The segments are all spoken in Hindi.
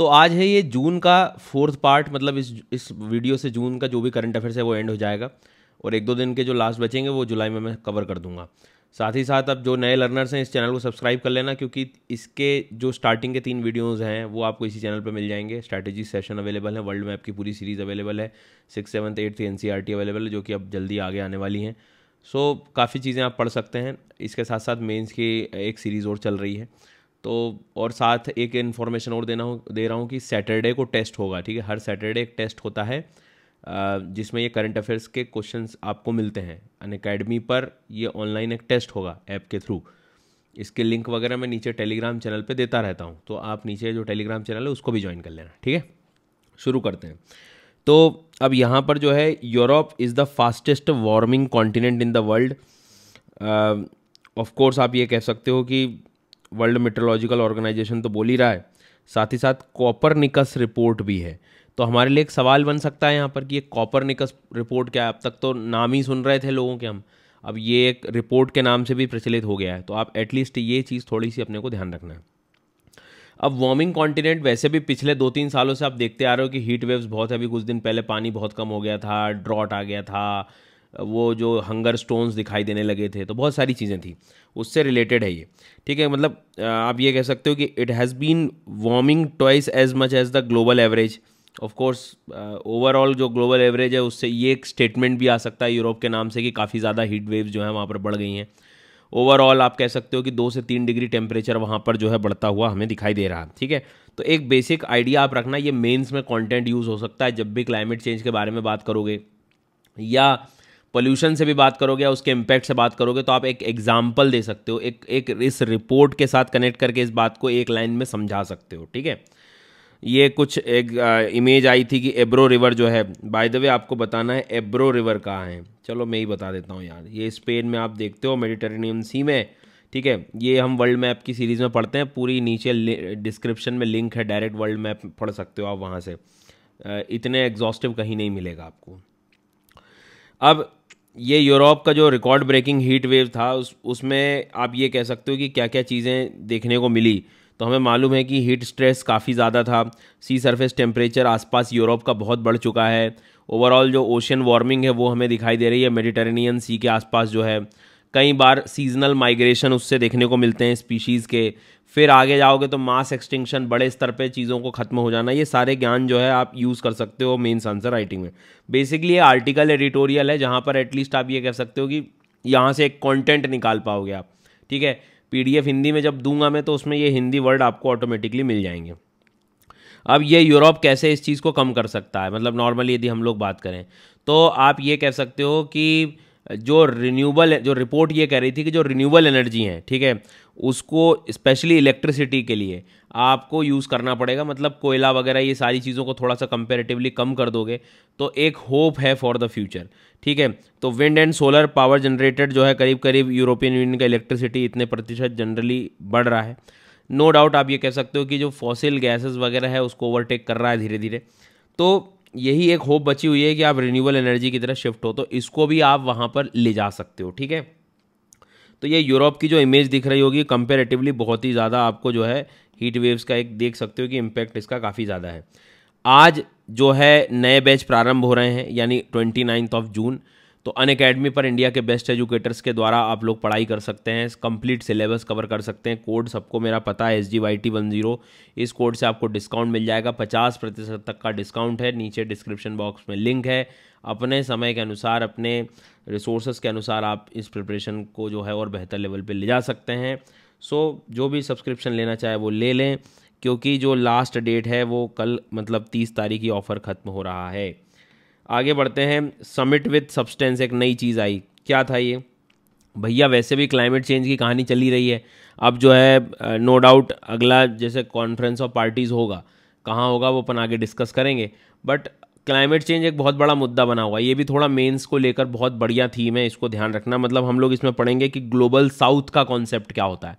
तो आज है ये जून का फोर्थ पार्ट मतलब इस इस वीडियो से जून का जो भी करंट अफेयर्स है वो एंड हो जाएगा और एक दो दिन के जो लास्ट बचेंगे वो जुलाई में मैं कवर कर दूंगा साथ ही साथ अब जो नए लर्नर्स हैं इस चैनल को सब्सक्राइब कर लेना क्योंकि इसके जो स्टार्टिंग के तीन वीडियोज़ हैं वो आपको इसी चैनल पर मिल जाएंगे स्ट्रैटेजी सेशन अवेलेबल है वर्ल्ड मैप की पूरी सीरीज़ अवेलेबल है six seventh eighth N C R T available है जो कि अब जल्दी आगे आने वाली हैं सो काफ़ी चीज़ें आप पढ़ सकते हैं इसके साथ साथ मेन्स की एक सीरीज़ और चल रही है तो और साथ एक इन्फॉर्मेशन और देना दे रहा हूँ कि सैटरडे को टेस्ट होगा ठीक है हर सैटरडे एक टेस्ट होता है जिसमें ये करंट अफेयर्स के क्वेश्चंस आपको मिलते हैं अन अकेडमी पर ये ऑनलाइन एक टेस्ट होगा ऐप के थ्रू इसके लिंक वगैरह मैं नीचे टेलीग्राम चैनल पे देता रहता हूँ तो आप नीचे जो टेलीग्राम चैनल है उसको भी ज्वाइन कर लेना ठीक है शुरू करते हैं तो अब यहाँ पर जो है Europe is the fastest warming continent in the world of course आप ये कह सकते हो कि वर्ल्ड मेट्रोलॉजिकल ऑर्गेनाइजेशन तो बोल ही रहा है साथ ही साथ कॉपर निकस रिपोर्ट भी है तो हमारे लिए एक सवाल बन सकता है यहाँ पर कि ये कॉपर निकस रिपोर्ट क्या है अब तक तो नाम ही सुन रहे थे लोगों के हम अब ये एक रिपोर्ट के नाम से भी प्रचलित हो गया है तो आप एटलीस्ट ये चीज़ थोड़ी सी अपने को ध्यान रखना है अब वार्मिंग कॉन्टिनेंट वैसे भी पिछले दो तीन सालों से आप देखते आ रहे हो कि हीट वेव्स बहुत है अभी कुछ दिन पहले पानी बहुत कम हो गया था ड्रॉट आ गया था वो जो हंगर स्टोन्स दिखाई देने लगे थे तो बहुत सारी चीज़ें थी उससे रिलेटेड है ये ठीक है मतलब आप ये कह सकते हो कि it has been warming twice as much as the global average of course overall जो ग्लोबल एवरेज है उससे ये एक स्टेटमेंट भी आ सकता है यूरोप के नाम से कि काफ़ी ज़्यादा हीट वेव्स जो है वहाँ पर बढ़ गई हैं ओवरऑल आप कह सकते हो कि दो से तीन डिग्री टेम्परेचर वहाँ पर जो है बढ़ता हुआ हमें दिखाई दे रहा है ठीक है तो एक बेसिक आइडिया आप रखना ये मेंस में कंटेंट यूज़ हो सकता है जब भी क्लाइमेट चेंज के बारे में बात करोगे या पोल्यूशन से भी बात करोगे या उसके इम्पैक्ट से बात करोगे तो आप एक एग्जाम्पल दे सकते हो एक एक इस रिपोर्ट के साथ कनेक्ट करके इस बात को एक लाइन में समझा सकते हो ठीक है ये कुछ एक इमेज आई थी कि एब्रो रिवर जो है बाय द वे आपको बताना है एब्रो रिवर कहाँ है चलो मैं ही बता देता हूँ यार ये स्पेन में आप देखते हो मेडिटेरेनियन सी में ठीक है ये हम वर्ल्ड मैप की सीरीज़ में पढ़ते हैं पूरी नीचे डिस्क्रिप्शन में लिंक है डायरेक्ट वर्ल्ड मैप पढ़ सकते हो आप वहाँ से इतने एग्जॉस्टिव कहीं नहीं मिलेगा आपको अब ये यूरोप का जो रिकॉर्ड ब्रेकिंग हीट वेव था उस उसमें आप ये कह सकते हो कि क्या क्या चीज़ें देखने को मिली तो हमें मालूम है कि हीट स्ट्रेस काफ़ी ज़्यादा था सी सरफेस टेम्परेचर आसपास यूरोप का बहुत बढ़ चुका है ओवरऑल जो ओशन वार्मिंग है वो हमें दिखाई दे रही है मेडिटेरेनियन सी के आसपास जो है कई बार सीजनल माइग्रेशन उससे देखने को मिलते हैं स्पीशीज़ के फिर आगे जाओगे तो मास एक्सटिंक्शन बड़े स्तर पे चीज़ों को ख़त्म हो जाना ये सारे ज्ञान जो है आप यूज़ कर सकते हो मेन्स आंसर राइटिंग में बेसिकली ये आर्टिकल एडिटोरियल है जहाँ पर एटलीस्ट आप ये कह सकते हो कि यहाँ से एक कॉन्टेंट निकाल पाओगे आप ठीक है पी हिंदी में जब दूंगा मैं तो उसमें ये हिंदी वर्ड आपको ऑटोमेटिकली मिल जाएंगे अब ये यूरोप कैसे इस चीज़ को कम कर सकता है मतलब नॉर्मली यदि हम लोग बात करें तो आप ये कह सकते हो कि जो रिन्यूबल जो रिपोर्ट ये कह रही थी कि जो रिन्यूबल एनर्जी है ठीक है उसको स्पेशली इलेक्ट्रिसिटी के लिए आपको यूज़ करना पड़ेगा मतलब कोयला वगैरह ये सारी चीज़ों को थोड़ा सा कंपेरेटिवली कम कर दोगे तो एक होप है फॉर द फ्यूचर ठीक है तो wind and solar power generated जो है करीब करीब यूरोपियन यूनियन का इलेक्ट्रिसिटी इतने प्रतिशत जनरली बढ़ रहा है नो no डाउट आप ये कह सकते हो कि जो फॉसिल गैसेस वगैरह है उसको ओवरटेक कर रहा है धीरे धीरे तो यही एक होप बची हुई है कि आप रिन्यूबल एनर्जी की तरह शिफ्ट हो तो इसको भी आप वहाँ पर ले जा सकते हो ठीक है तो ये यूरोप की जो इमेज दिख रही होगी कंपेरेटिवली बहुत ही ज़्यादा आपको जो है हीट वेव्स का एक देख सकते हो कि इम्पैक्ट इसका काफ़ी ज़्यादा है आज जो है नए बैच प्रारंभ हो रहे हैं यानी ट्वेंटी ऑफ जून तो अन अकेडमी पर इंडिया के बेस्ट एजुकेटर्स के द्वारा आप लोग पढ़ाई कर सकते हैं कंप्लीट सिलेबस कवर कर सकते हैं कोड सबको मेरा पता है S G Y T one zero इस कोड से आपको डिस्काउंट मिल जाएगा पचास प्रतिशत तक का डिस्काउंट है नीचे डिस्क्रिप्शन बॉक्स में लिंक है अपने समय के अनुसार अपने रिसोर्सेज के अनुसार आप इस प्रिपरेशन को जो है और बेहतर लेवल पर ले जा सकते हैं सो जो भी सब्सक्रिप्शन लेना चाहे वो ले लें क्योंकि जो लास्ट डेट है वो कल मतलब तीस तारीख की ऑफ़र ख़त्म हो रहा है आगे बढ़ते हैं समिट विथ सब्सटेंस एक नई चीज़ आई क्या था ये भैया वैसे भी क्लाइमेट चेंज की कहानी चली रही है अब जो है नो डाउट अगला जैसे कॉन्फ्रेंस ऑफ पार्टीज़ होगा कहाँ होगा वो अपन आगे डिस्कस करेंगे बट क्लाइमेट चेंज एक बहुत बड़ा मुद्दा बना हुआ है ये भी थोड़ा मेंस को लेकर बहुत बढ़िया थीम है इसको ध्यान रखना मतलब हम लोग इसमें पढ़ेंगे कि ग्लोबल साउथ का कॉन्सेप्ट क्या होता है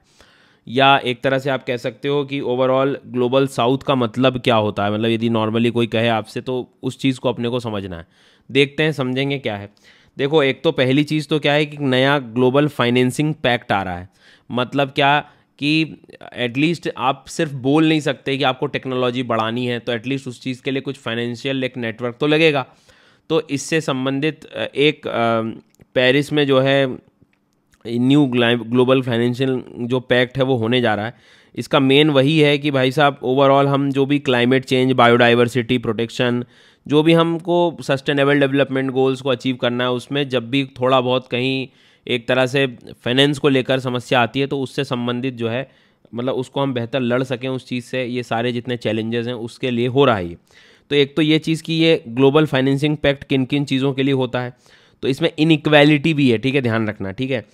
या एक तरह से आप कह सकते हो कि ओवरऑल ग्लोबल साउथ का मतलब क्या होता है मतलब यदि नॉर्मली कोई कहे आपसे तो उस चीज़ को अपने को समझना है देखते हैं समझेंगे क्या है देखो एक तो पहली चीज़ तो क्या है कि नया ग्लोबल फाइनेंसिंग पैक्ट आ रहा है मतलब क्या कि एटलीस्ट आप सिर्फ बोल नहीं सकते कि आपको टेक्नोलॉजी बढ़ानी है तो एटलीस्ट उस चीज़ के लिए कुछ फाइनेंशियल एक नेटवर्क तो लगेगा तो इससे संबंधित एक पेरिस में जो है न्यू ग्लोबल फाइनेंशियल जो पैक्ट है वो होने जा रहा है इसका मेन वही है कि भाई साहब ओवरऑल हम जो भी क्लाइमेट चेंज बायोडाइवर्सिटी प्रोटेक्शन जो भी हमको सस्टेनेबल डेवलपमेंट गोल्स को अचीव करना है उसमें जब भी थोड़ा बहुत कहीं एक तरह से फाइनेंस को लेकर समस्या आती है तो उससे संबंधित जो है मतलब उसको हम बेहतर लड़ सकें उस चीज़ से ये सारे जितने चैलेंजेस हैं उसके लिए हो रहा है ये तो एक तो ये चीज़ कि ये ग्लोबल फाइनेंसिंग पैक्ट किन किन चीज़ों के लिए होता है तो इसमें इनक्वालिटी भी है ठीक है ध्यान रखना ठीक है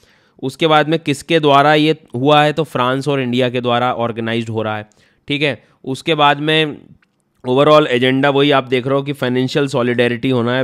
उसके बाद में किसके द्वारा ये हुआ है तो फ्रांस और इंडिया के द्वारा ऑर्गेनाइज हो रहा है ठीक है उसके बाद में ओवरऑल एजेंडा वही आप देख रहे हो कि फाइनेंशियल सॉलिडेरिटी होना है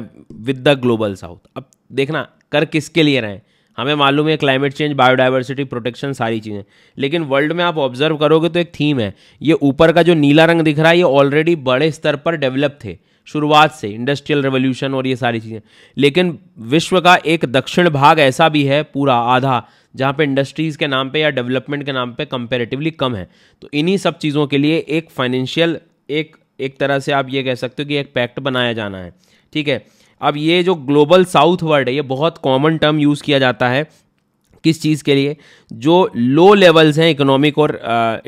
विद द ग्लोबल साउथ अब देखना कर किसके लिए रहे हैं हमें मालूम है क्लाइमेट चेंज बायोडाइवर्सिटी प्रोटेक्शन सारी चीज़ें लेकिन वर्ल्ड में आप ऑब्जर्व करोगे तो एक थीम है ये ऊपर का जो नीला रंग दिख रहा है ये ऑलरेडी बड़े स्तर पर डेवलप थे शुरुआत से इंडस्ट्रियल रेवोल्यूशन और ये सारी चीज़ें लेकिन विश्व का एक दक्षिण भाग ऐसा भी है पूरा आधा जहाँ पे इंडस्ट्रीज़ के नाम पे या डेवलपमेंट के नाम पे कंपेरेटिवली कम है तो इन्हीं सब चीज़ों के लिए एक फाइनेंशियल एक एक तरह से आप ये कह सकते हो कि एक पैक्ट बनाया जाना है ठीक है अब ये जो ग्लोबल साउथ वर्ड है ये बहुत कॉमन टर्म यूज़ किया जाता है किस चीज़ के लिए जो लो लेवल्स हैं इकोनॉमिक और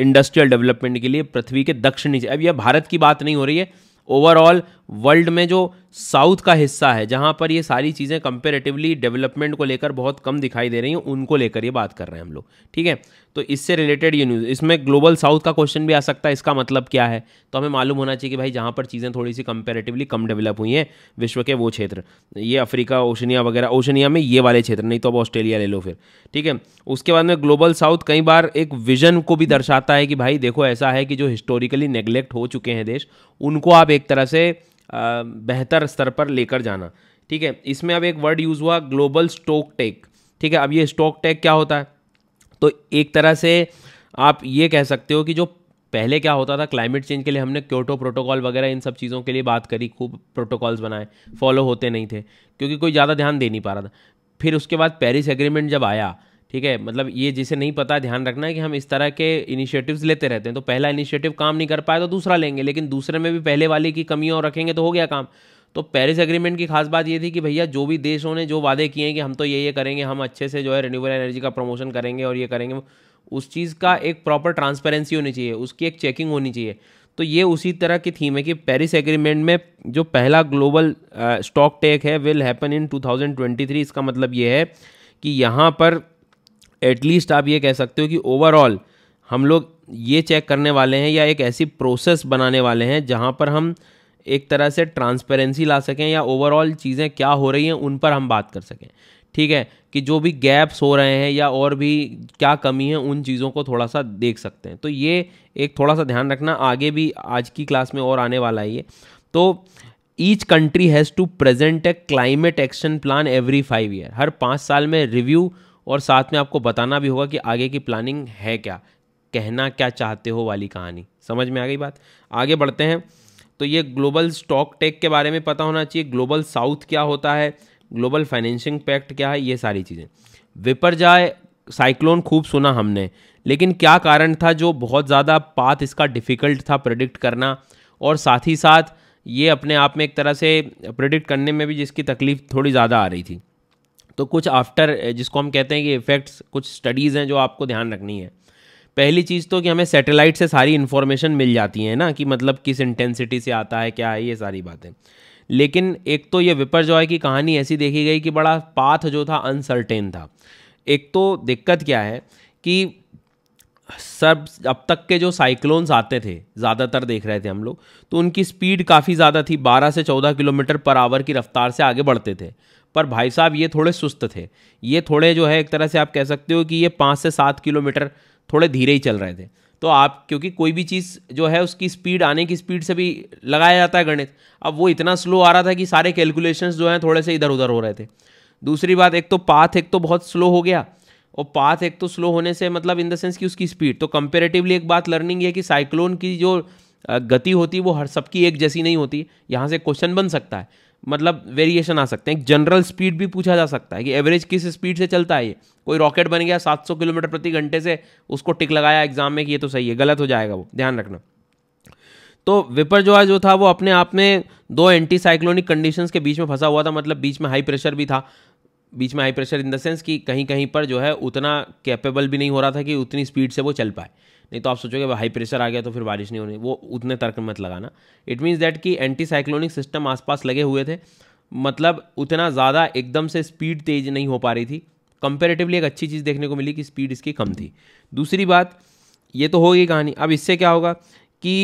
इंडस्ट्रियल uh, डेवलपमेंट के लिए पृथ्वी के दक्षिण नीचे अब यह भारत की बात नहीं हो रही है ओवरऑल वर्ल्ड में जो साउथ का हिस्सा है जहाँ पर ये सारी चीज़ें कंपेरेटिवली डेवलपमेंट को लेकर बहुत कम दिखाई दे रही हैं उनको लेकर ये बात कर रहे हैं हम लोग ठीक है तो इससे रिलेटेड ये न्यूज़ इसमें ग्लोबल साउथ का क्वेश्चन भी आ सकता है इसका मतलब क्या है तो हमें मालूम होना चाहिए कि भाई जहाँ पर चीज़ें थोड़ी सी कंपेरेटिवली कम डेवलप हुई हैं विश्व के वो क्षेत्र ये अफ्रीका ओशनिया वगैरह ओशनिया में ये वाले क्षेत्र नहीं तो अब ऑस्ट्रेलिया ले लो फिर ठीक है उसके बाद में ग्लोबल साउथ कई बार एक विजन को भी दर्शाता है कि भाई देखो ऐसा है कि जो हिस्टोरिकली नेग्लेक्ट हो चुके हैं देश उनको आप एक तरह से बेहतर स्तर पर लेकर जाना ठीक है इसमें अब एक वर्ड यूज़ हुआ ग्लोबल स्टॉक टेक ठीक है अब ये स्टॉक टेक क्या होता है तो एक तरह से आप ये कह सकते हो कि जो पहले क्या होता था क्लाइमेट चेंज के लिए हमने क्योटो प्रोटोकॉल वगैरह इन सब चीज़ों के लिए बात करी खूब प्रोटोकॉल्स बनाए फॉलो होते नहीं थे क्योंकि कोई ज़्यादा ध्यान दे नहीं पा रहा था फिर उसके बाद पेरिस एग्रीमेंट जब आया ठीक है मतलब ये जिसे नहीं पता ध्यान रखना है कि हम इस तरह के इनिशिएटिव्स लेते रहते हैं तो पहला इनिशिएटिव काम नहीं कर पाए तो दूसरा लेंगे लेकिन दूसरे में भी पहले वाले की और रखेंगे तो हो गया काम तो पेरिस एग्रीमेंट की खास बात ये थी कि भैया जो भी देशों ने जो वादे किए हैं कि हम तो ये ये करेंगे हम अच्छे से जो है रिन्यूबल एनर्जी का प्रमोशन करेंगे और ये करेंगे उस चीज़ का एक प्रॉपर ट्रांसपेरेंसी होनी चाहिए उसकी एक चेकिंग होनी चाहिए तो ये उसी तरह की थीम है कि पेरिस एग्रीमेंट में जो पहला ग्लोबल स्टॉक टेक है विल हैपन इन 2023 इसका मतलब ये है कि यहाँ पर एटलीस्ट आप ये कह सकते हो कि ओवरऑल हम लोग ये चेक करने वाले हैं या एक ऐसी प्रोसेस बनाने वाले हैं जहाँ पर हम एक तरह से ट्रांसपेरेंसी ला सकें या ओवरऑल चीज़ें क्या हो रही हैं उन पर हम बात कर सकें ठीक है कि जो भी गैप्स हो रहे हैं या और भी क्या कमी है उन चीज़ों को थोड़ा सा देख सकते हैं तो ये एक थोड़ा सा ध्यान रखना आगे भी आज की क्लास में और आने वाला है ये तो each country has to present a climate action plan every five year हर पाँच साल में रिव्यू और साथ में आपको बताना भी होगा कि आगे की प्लानिंग है क्या कहना क्या चाहते हो वाली कहानी समझ में आ गई बात आगे बढ़ते हैं तो ये ग्लोबल स्टॉक टेक के बारे में पता होना चाहिए ग्लोबल साउथ क्या होता है ग्लोबल फाइनेंशिंग पैक्ट क्या है ये सारी चीज़ें विपर जाए साइक्लोन खूब सुना हमने लेकिन क्या कारण था जो बहुत ज़्यादा पाथ इसका डिफ़िकल्ट था प्रडिक्ट करना और साथ ही साथ ये अपने आप में एक तरह से प्रडिक्ट करने में भी जिसकी तकलीफ़ थोड़ी ज़्यादा आ रही थी तो कुछ आफ्टर जिसको हम कहते हैं कि इफ़ेक्ट्स कुछ स्टडीज़ हैं जो आपको ध्यान रखनी है पहली चीज़ तो कि हमें सैटेलाइट से सारी इन्फॉर्मेशन मिल जाती है ना कि मतलब किस इंटेंसिटी से आता है क्या है ये सारी बातें लेकिन एक तो ये विपर है की कहानी ऐसी देखी गई कि बड़ा पाथ जो था अनसर्टेन था एक तो दिक्कत क्या है कि सब अब तक के जो साइक्लोन्स आते थे ज़्यादातर देख रहे थे हम लोग तो उनकी स्पीड काफ़ी ज़्यादा थी 12 से 14 किलोमीटर पर आवर की रफ्तार से आगे बढ़ते थे पर भाई साहब ये थोड़े सुस्त थे ये थोड़े जो है एक तरह से आप कह सकते हो कि ये पाँच से सात किलोमीटर थोड़े धीरे ही चल रहे थे तो आप क्योंकि कोई भी चीज़ जो है उसकी स्पीड आने की स्पीड से भी लगाया जाता है गणित अब वो इतना स्लो आ रहा था कि सारे कैलकुलेशंस जो हैं थोड़े से इधर उधर हो रहे थे दूसरी बात एक तो पाथ एक तो बहुत स्लो हो गया और पाथ एक तो स्लो होने से मतलब इन द सेंस कि उसकी स्पीड तो कंपेरेटिवली एक बात लर्निंग है कि साइक्लोन की जो गति होती है वो हर सबकी एक जैसी नहीं होती यहाँ से क्वेश्चन बन सकता है मतलब वेरिएशन आ सकते हैं जनरल स्पीड भी पूछा जा सकता है कि एवरेज किस स्पीड से चलता है ये कोई रॉकेट बन गया 700 किलोमीटर प्रति घंटे से उसको टिक लगाया एग्जाम में कि ये तो सही है गलत हो जाएगा वो ध्यान रखना तो विपर जो है जो था वो अपने आप में दो एंटी साइक्लोनिक कंडीशंस के बीच में फंसा हुआ था मतलब बीच में हाई प्रेशर भी था बीच में high pressure in the sense कि कहीं कहीं पर जो है उतना कैपेबल भी नहीं हो रहा था कि उतनी स्पीड से वो चल पाए नहीं तो आप सोचोगे हाई प्रेशर आ गया तो फिर बारिश नहीं होनी वो उतने तर्क मत लगाना इट मीन्स दैट कि एंटी साइक्लोनिक सिस्टम आसपास लगे हुए थे मतलब उतना ज़्यादा एकदम से स्पीड तेज़ नहीं हो पा रही थी कंपेरेटिवली एक अच्छी चीज़ देखने को मिली कि स्पीड इसकी कम थी दूसरी बात ये तो होगी कहानी अब इससे क्या होगा कि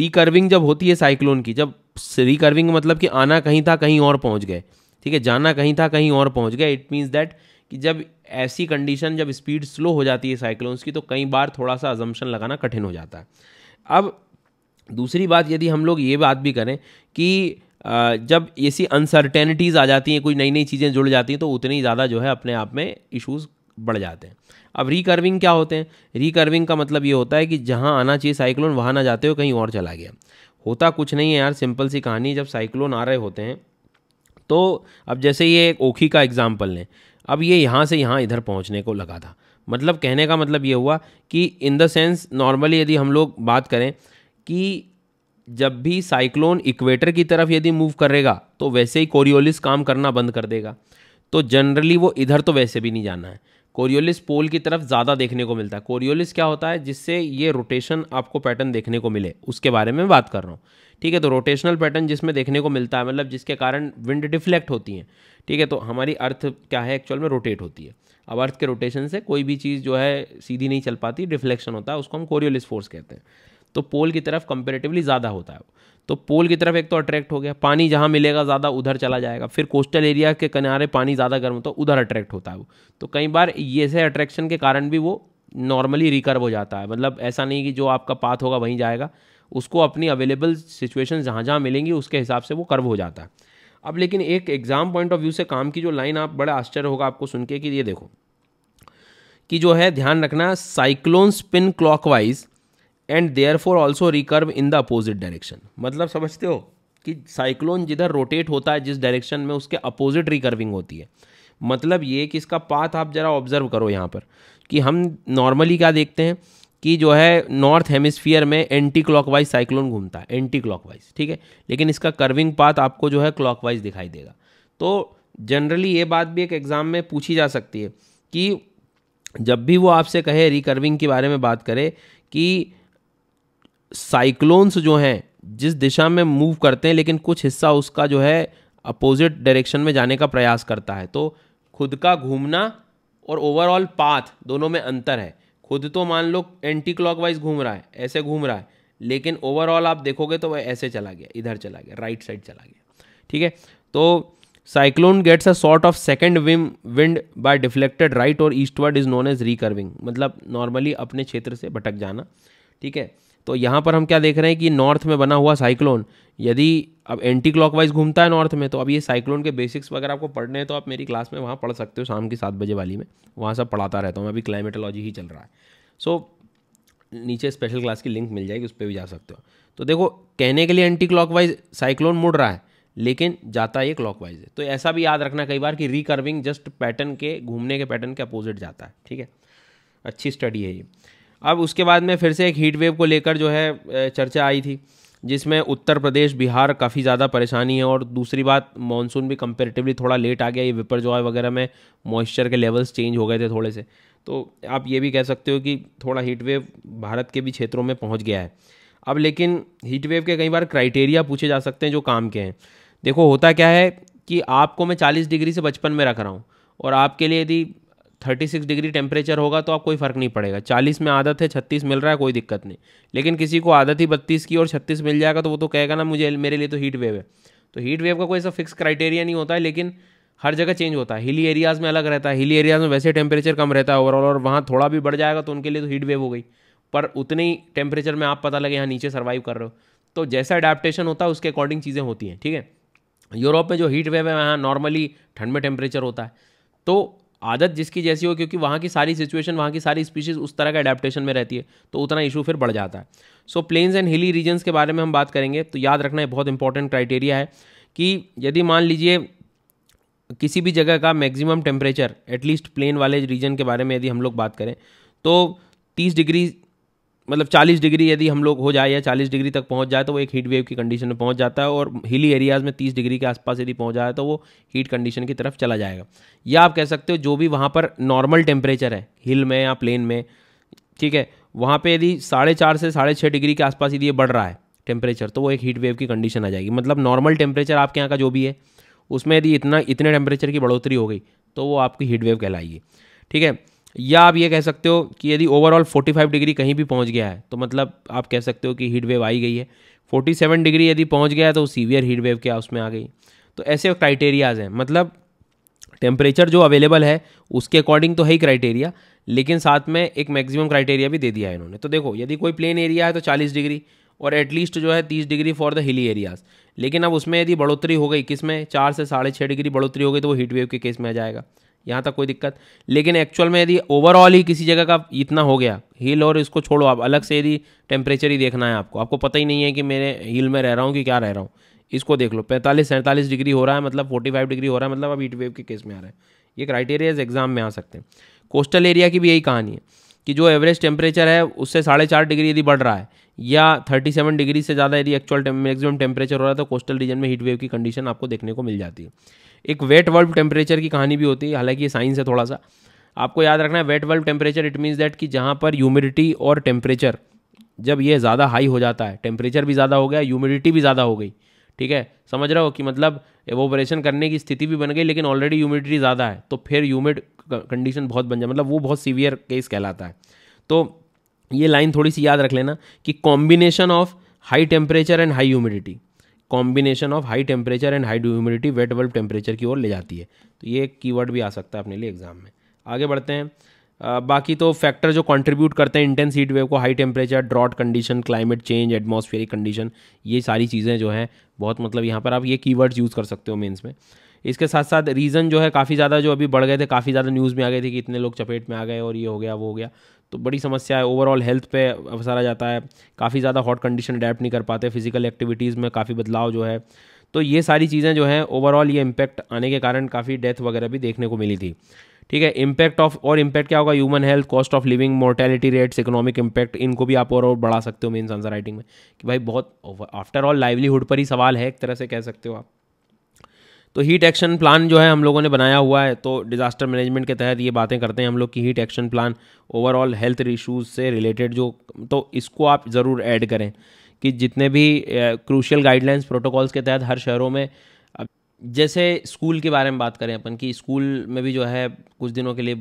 रिकर्विंग जब होती है साइक्लोन की जब रिकर्विंग मतलब कि आना कहीं था कहीं और पहुंच गए ठीक है जाना कहीं था कहीं और पहुंच गए इट मीन्स दैट कि जब ऐसी कंडीशन जब स्पीड स्लो हो जाती है साइक्लोन्स की तो कई बार थोड़ा सा अजम्पन लगाना कठिन हो जाता है अब दूसरी बात यदि हम लोग ये बात भी करें कि जब ऐसी अनसर्टेनिटीज़ आ जाती हैं कोई नई नई चीज़ें जुड़ जाती हैं तो उतनी ज़्यादा जो है अपने आप में इश्यूज़ बढ़ जाते हैं अब रिकर्विंग क्या होते हैं रिकर्विंग का मतलब ये होता है कि जहाँ आना चाहिए साइक्लोन वहाँ ना जाते हो कहीं और चला गया होता कुछ नहीं है यार सिंपल सी कहानी जब साइक्लोन आ रहे होते हैं तो अब जैसे ये एक ओखी का एग्ज़ाम्पल लें अब ये यहाँ से यहाँ इधर पहुँचने को लगा था मतलब कहने का मतलब ये हुआ कि इन द सेंस नॉर्मली यदि हम लोग बात करें कि जब भी साइक्लोन इक्वेटर की तरफ यदि मूव करेगा तो वैसे ही कोरियोलिस काम करना बंद कर देगा तो जनरली वो इधर तो वैसे भी नहीं जाना है कोरियोलिस पोल की तरफ ज़्यादा देखने को मिलता है कोरियोलिस क्या होता है जिससे ये रोटेशन आपको पैटर्न देखने को मिले उसके बारे में बात कर रहा हूँ ठीक है तो रोटेशनल पैटर्न जिसमें देखने को मिलता है मतलब जिसके कारण विंड डिफ्लेक्ट होती हैं ठीक है तो हमारी अर्थ क्या है एक्चुअल में रोटेट होती है अब अर्थ के रोटेशन से कोई भी चीज़ जो है सीधी नहीं चल पाती डिफ्लेक्शन होता है उसको हम कोरियोलिस फोर्स कहते हैं तो पोल की तरफ कंपेरेटिवली ज़्यादा होता है तो पोल की तरफ एक तो अट्रैक्ट हो गया पानी जहाँ मिलेगा ज़्यादा उधर चला जाएगा फिर कोस्टल एरिया के किनारे पानी ज़्यादा गर्म होता तो है उधर अट्रैक्ट होता है वो तो कई बार ये से अट्रैक्शन के कारण भी वो नॉर्मली रिकर्व हो जाता है मतलब ऐसा नहीं कि जो आपका पाथ होगा वहीं जाएगा उसको अपनी अवेलेबल सिचुएशन जहाँ जहाँ मिलेंगी उसके हिसाब से वो कर्व हो जाता है अब लेकिन एक एग्ज़ाम पॉइंट ऑफ व्यू से काम की जो लाइन आप बड़ा आश्चर्य होगा आपको सुन के कि ये देखो कि जो है ध्यान रखना cyclone spin clockwise and therefore also recurve in the opposite direction मतलब समझते हो कि साइक्लोन जिधर रोटेट होता है जिस डायरेक्शन में उसके अपोजिट रिकर्विंग होती है मतलब ये कि इसका पाथ आप ज़रा ऑब्जर्व करो यहाँ पर कि हम नॉर्मली क्या देखते हैं कि जो है नॉर्थ हेमिस्फीयर में एंटी क्लॉकवाइज साइक्लोन घूमता है एंटी क्लॉकवाइज ठीक है लेकिन इसका कर्विंग पाथ आपको जो है क्लॉकवाइज दिखाई देगा तो जनरली ये बात भी एक एग्ज़ाम में पूछी जा सकती है कि जब भी वो आपसे कहे रिकर्विंग के बारे में बात करे कि साइक्लोन्स जो हैं जिस दिशा में मूव करते हैं लेकिन कुछ हिस्सा उसका जो है अपोजिट डायरेक्शन में जाने का प्रयास करता है तो खुद का घूमना और ओवरऑल पाथ दोनों में अंतर है खुद तो मान लो एंटी क्लॉकवाइज घूम रहा है ऐसे घूम रहा है लेकिन ओवरऑल आप देखोगे तो वह ऐसे चला गया इधर चला गया राइट साइड चला गया ठीक है तो cyclone gets a sort of second whim wind by deflected right और eastward is known as recurving मतलब नॉर्मली अपने क्षेत्र से भटक जाना ठीक है तो यहाँ पर हम क्या देख रहे हैं कि नॉर्थ में बना हुआ साइक्लोन यदि अब एंटी क्लॉकवाइज घूमता है नॉर्थ में तो अब ये साइक्लोन के बेसिक्स वगैरह आपको पढ़ने हैं तो आप मेरी क्लास में वहाँ पढ़ सकते हो शाम की सात बजे वाली में वहाँ सब पढ़ाता रहता हूँ अभी क्लाइमेटोलॉजी ही चल रहा है सो so, नीचे स्पेशल क्लास की लिंक मिल जाएगी उस पर भी जा सकते हो तो देखो कहने के लिए एंटी क्लॉकवाइज साइक्लोन मुड़ रहा है लेकिन जाता ये क्लॉकवाइज है तो ऐसा भी याद रखना कई बार कि रिकर्विंग जस्ट पैटर्न के घूमने के पैटर्न के अपोजिट जाता है ठीक है अच्छी स्टडी है ये अब उसके बाद में फिर से एक हीट वेव को लेकर जो है चर्चा आई थी जिसमें उत्तर प्रदेश बिहार काफ़ी ज़्यादा परेशानी है और दूसरी बात मानसून भी कंपेरेटिवली थोड़ा लेट आ गया ये विपर जॉय वगैरह में मॉइस्चर के लेवल्स चेंज हो गए थे थोड़े से तो आप ये भी कह सकते हो कि थोड़ा हीट वेव भारत के भी क्षेत्रों में पहुंच गया है अब लेकिन हीट वेव के कई बार क्राइटेरिया पूछे जा सकते हैं जो काम के हैं देखो होता क्या है कि आपको मैं चालीस डिग्री से बचपन में रख रहा हूँ और आपके लिए यदि थर्टी सिक्स डिग्री टेम्परेचर होगा तो आप कोई फ़र्क नहीं पड़ेगा चालीस में आदत है छत्तीस मिल रहा है कोई दिक्कत नहीं लेकिन किसी को आदत ही बत्तीस की और छत्तीस मिल जाएगा तो वो तो कहेगा ना मुझे मेरे लिए तो हीट वेव है तो हीट वेव का कोई ऐसा फिक्स क्राइटेरिया नहीं होता है लेकिन हर जगह चेंज होता है हिली एरियाज़ में अलग रहता है हिली एरियाज़ में वैसे टेम्परेचर कम रहता है ओवरऑल और वहाँ थोड़ा भी बढ़ जाएगा तो उनके लिए तो हीट वेव हो गई पर उतने ही टेम्परेचर में आप पता लगे यहाँ नीचे सर्वाइव कर रहे हो तो जैसा अडेप्टेशन होता है उसके अकॉर्डिंग चीज़ें होती हैं ठीक है यूरोप में जो हीट वेव है वहाँ नॉर्मली ठंड में टेम्परेचर होता है तो आदत जिसकी जैसी हो क्योंकि वहाँ की सारी सिचुएशन वहाँ की सारी स्पीशीज़ उस तरह का अडेप्टेशन में रहती है तो उतना इशू फिर बढ़ जाता है so plains and hilly regions के बारे में हम बात करेंगे तो याद रखना एक बहुत इंपॉर्टेंट क्राइटेरिया है कि यदि मान लीजिए किसी भी जगह का मैक्सिमम टेम्परेचर एटलीस्ट प्लेन वाले रीजन के बारे में यदि हम लोग बात करें तो 30 डिग्री मतलब 40 डिग्री यदि हम लोग हो जाए या 40 डिग्री तक पहुंच जाए तो वो एक हीट वेव की कंडीशन में पहुंच जाता है और हिली एरियाज़ में 30 डिग्री के आसपास यदि पहुंच जाए तो वो हीट कंडीशन की तरफ चला जाएगा या आप कह सकते हो जो भी वहाँ पर नॉर्मल टेम्परेचर है हिल में या प्लेन में ठीक है वहाँ पर यदि साढ़े चार से साढ़े छः डिग्री के आसपास यदि ये बढ़ रहा है टेम्परेचर तो वो एक हीट वेव की कंडीशन आ जाएगी मतलब नॉर्मल टेम्परेचर आपके यहाँ का जो भी है उसमें यदि इतना इतने टेम्परेचर की बढ़ोतरी हो गई तो वो आपकी हीट वेव कहलाएगी ठीक है या आप ये कह सकते हो कि यदि ओवरऑल 45 डिग्री कहीं भी पहुंच गया है तो मतलब आप कह सकते हो कि हीट वेव आई गई है 47 डिग्री यदि पहुंच गया है तो सीवियर हीट वेव क्या उसमें आ गई तो ऐसे क्राइटेरियाज हैं मतलब टेम्परेचर जो अवेलेबल है उसके अकॉर्डिंग तो है ही क्राइटेरिया लेकिन साथ में एक मैक्सिमम क्राइटेरिया भी दे दिया है इन्होंने तो देखो यदि कोई प्लेन एरिया है तो 40 डिग्री और एटलीस्ट जो है 30 degree for the hilly areas लेकिन अब उसमें यदि बढ़ोतरी हो गई किस में चार से साढ़े छः डिग्री बढ़ोतरी हो गई तो वो हीट वेव के केस में आ जाएगा यहाँ तक कोई दिक्कत लेकिन एक्चुअल में यदि ओवरऑल ही किसी जगह का इतना हो गया हील और इसको छोड़ो आप अलग से यदि टेम्परेचर ही देखना है आपको आपको पता ही नहीं है कि मेरे हील में रह रहा हूँ कि क्या रह रहा हूँ इसको देख लो पैंतालीस सैंतालीस डिग्री हो रहा है मतलब फोर्टी फाइव डिग्री हो रहा है मतलब अब हीट वेव के केस में आ रहा है ये क्राइटेरियाज एग्जाम में आ सकते हैं कोस्टल एरिया की भी यही कहानी है कि जो एवरेज टेम्परेचर है उससे साढ़े चार डिग्री यदि बढ़ रहा है या 37 डिग्री से ज़्यादा यदि एक्चुअल मैक्सिमम टेम्परेचर हो रहा है तो कोस्टल रीजन में हीट वेव की कंडीशन आपको देखने को मिल जाती है एक वेट वर्ल्ड टेम्परेचर की कहानी भी होती है हालांकि ये साइंस है थोड़ा सा आपको याद रखना है wet world temperature it means that कि जहाँ पर ह्यूमिडिटी और टेम्परेचर जब ये ज़्यादा हाई हो जाता है टेम्परेचर भी ज़्यादा हो गया ह्यूमिडिटी भी ज़्यादा हो गई ठीक है समझ रहे हो कि मतलब एवोपरेशन करने की स्थिति भी बन गई लेकिन ऑलरेडी ह्यूमिडिटी ज़्यादा है तो फिर ह्यूमिड कंडीशन बहुत बन जाए मतलब वो बहुत सीवियर केस कहलाता है तो ये लाइन थोड़ी सी याद रख लेना कि combination of high temperature and high humidity combination of high temperature and high humidity wet bulb temperature की ओर ले जाती है तो ये एक कीवर्ड भी आ सकता है अपने लिए एग्जाम में आगे बढ़ते हैं आ, बाकी तो फैक्टर जो कंट्रीब्यूट करते हैं इंटेंस हीट वेव को high temperature drought condition climate change atmospheric condition ये सारी चीज़ें जो हैं बहुत मतलब यहाँ पर आप ये की यूज़ कर सकते हो मेन्स में इसके साथ साथ रीज़न जो है काफ़ी ज़्यादा जो अभी बढ़ गए थे काफ़ी ज़्यादा न्यूज़ में आ गए थे कि इतने लोग चपेट में आ गए और ये हो गया वो हो गया तो बड़ी समस्या है ओवरऑल हेल्थ पे असर आ जाता है काफ़ी ज़्यादा हॉट कंडीशन अडेप्ट नहीं कर पाते फिजिकल एक्टिविटीज़ में काफ़ी बदलाव जो है तो ये सारी चीज़ें जो हैं ओवरऑल ये इम्पैक्ट आने के कारण काफ़ी डेथ वगैरह भी देखने को मिली थी ठीक है इम्पैक्ट ऑफ और इम्पैक्ट क्या होगा human health cost of living mortality rates economic impact इनको भी आप और और बढ़ा सकते हो मेन्स आंसर राइटिंग में कि भाई बहुत आफ्टर ऑल लाइवलीहुड पर ही सवाल है एक तरह से कह सकते हो आप तो हीट एक्शन प्लान जो है हम लोगों ने बनाया हुआ है तो डिज़ास्टर मैनेजमेंट के तहत ये बातें करते हैं हम लोग की heat action plan overall health issues से रिलेटेड जो तो इसको आप ज़रूर ऐड करें कि जितने भी क्रूशियल गाइडलाइंस प्रोटोकॉल्स के तहत हर शहरों में जैसे स्कूल के बारे में बात करें अपन कि स्कूल में भी जो है कुछ दिनों के लिए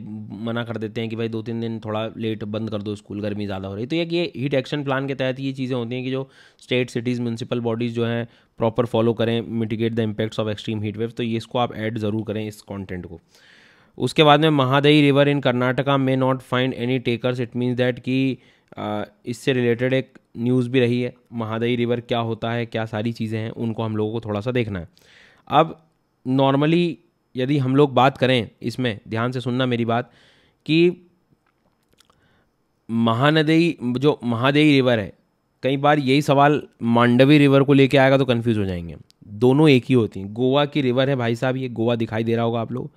मना कर देते हैं कि भाई दो तीन दिन थोड़ा लेट बंद कर दो स्कूल गर्मी ज़्यादा हो रही तो ये हीट एक्शन प्लान के तहत ये चीज़ें होती हैं कि जो स्टेट सिटीज़ म्यूनसिपल बॉडीज़ जो हैं प्रॉपर फॉलो करें mitigate the impacts of extreme heat wave तो ये इसको आप ऐड ज़रूर करें इस कॉन्टेंट को उसके बाद में Mahadayi river in Karnataka may not find any takers it means that कि इससे रिलेटेड एक न्यूज़ भी रही है महादई रिवर क्या होता है क्या सारी चीज़ें हैं उनको हम लोगों को थोड़ा सा देखना है अब नॉर्मली यदि हम लोग बात करें इसमें ध्यान से सुनना मेरी बात कि महानदेई जो महादेई रिवर है कई बार यही सवाल मांडवी रिवर को लेके आएगा तो कन्फ्यूज़ हो जाएंगे दोनों एक ही होती हैं गोवा की रिवर है भाई साहब ये गोवा दिखाई दे रहा होगा आप लोग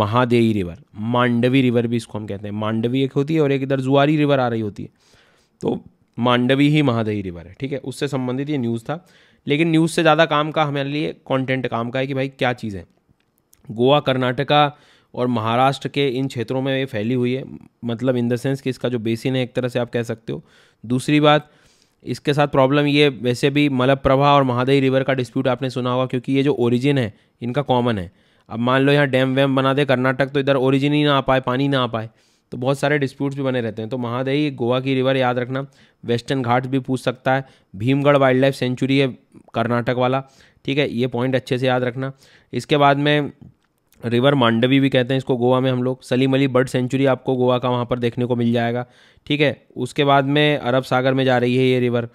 महादेई रिवर मांडवी रिवर भी इसको हम कहते हैं मांडवी एक होती है और एक इधर जुआरी रिवर आ रही होती है तो मांडवी ही महादेई रिवर है ठीक है उससे संबंधित ये न्यूज़ था लेकिन न्यूज़ से ज़्यादा काम का हमारे लिए कंटेंट काम का है कि भाई क्या चीज़ है गोवा कर्नाटका और महाराष्ट्र के इन क्षेत्रों में ये फैली हुई है मतलब इन द सेंस कि इसका जो बेसिन है एक तरह से आप कह सकते हो दूसरी बात इसके साथ प्रॉब्लम ये वैसे भी मलप्रभा और महादेवी रिवर का डिस्प्यूट आपने सुना होगा क्योंकि ये जो ओरिजिन है इनका कॉमन है अब मान लो यहाँ डैम वैम बना दे कर्नाटक तो इधर ओरिजिन ही ना आ पाए पानी ना आ पाए तो बहुत सारे डिस्प्यूट्स भी बने रहते हैं तो महादेही गोवा की रिवर याद रखना वेस्टर्न घाट भी पूछ सकता है भीमगढ़ वाइल्ड लाइफ सेंचुरी है कर्नाटक वाला ठीक है ये पॉइंट अच्छे से याद रखना इसके बाद में रिवर मांडवी भी कहते हैं इसको गोवा में हम लोग सलीम अली बर्ड सेंचुरी आपको गोवा का वहाँ पर देखने को मिल जाएगा ठीक है उसके बाद में अरब सागर में जा रही है ये रिवर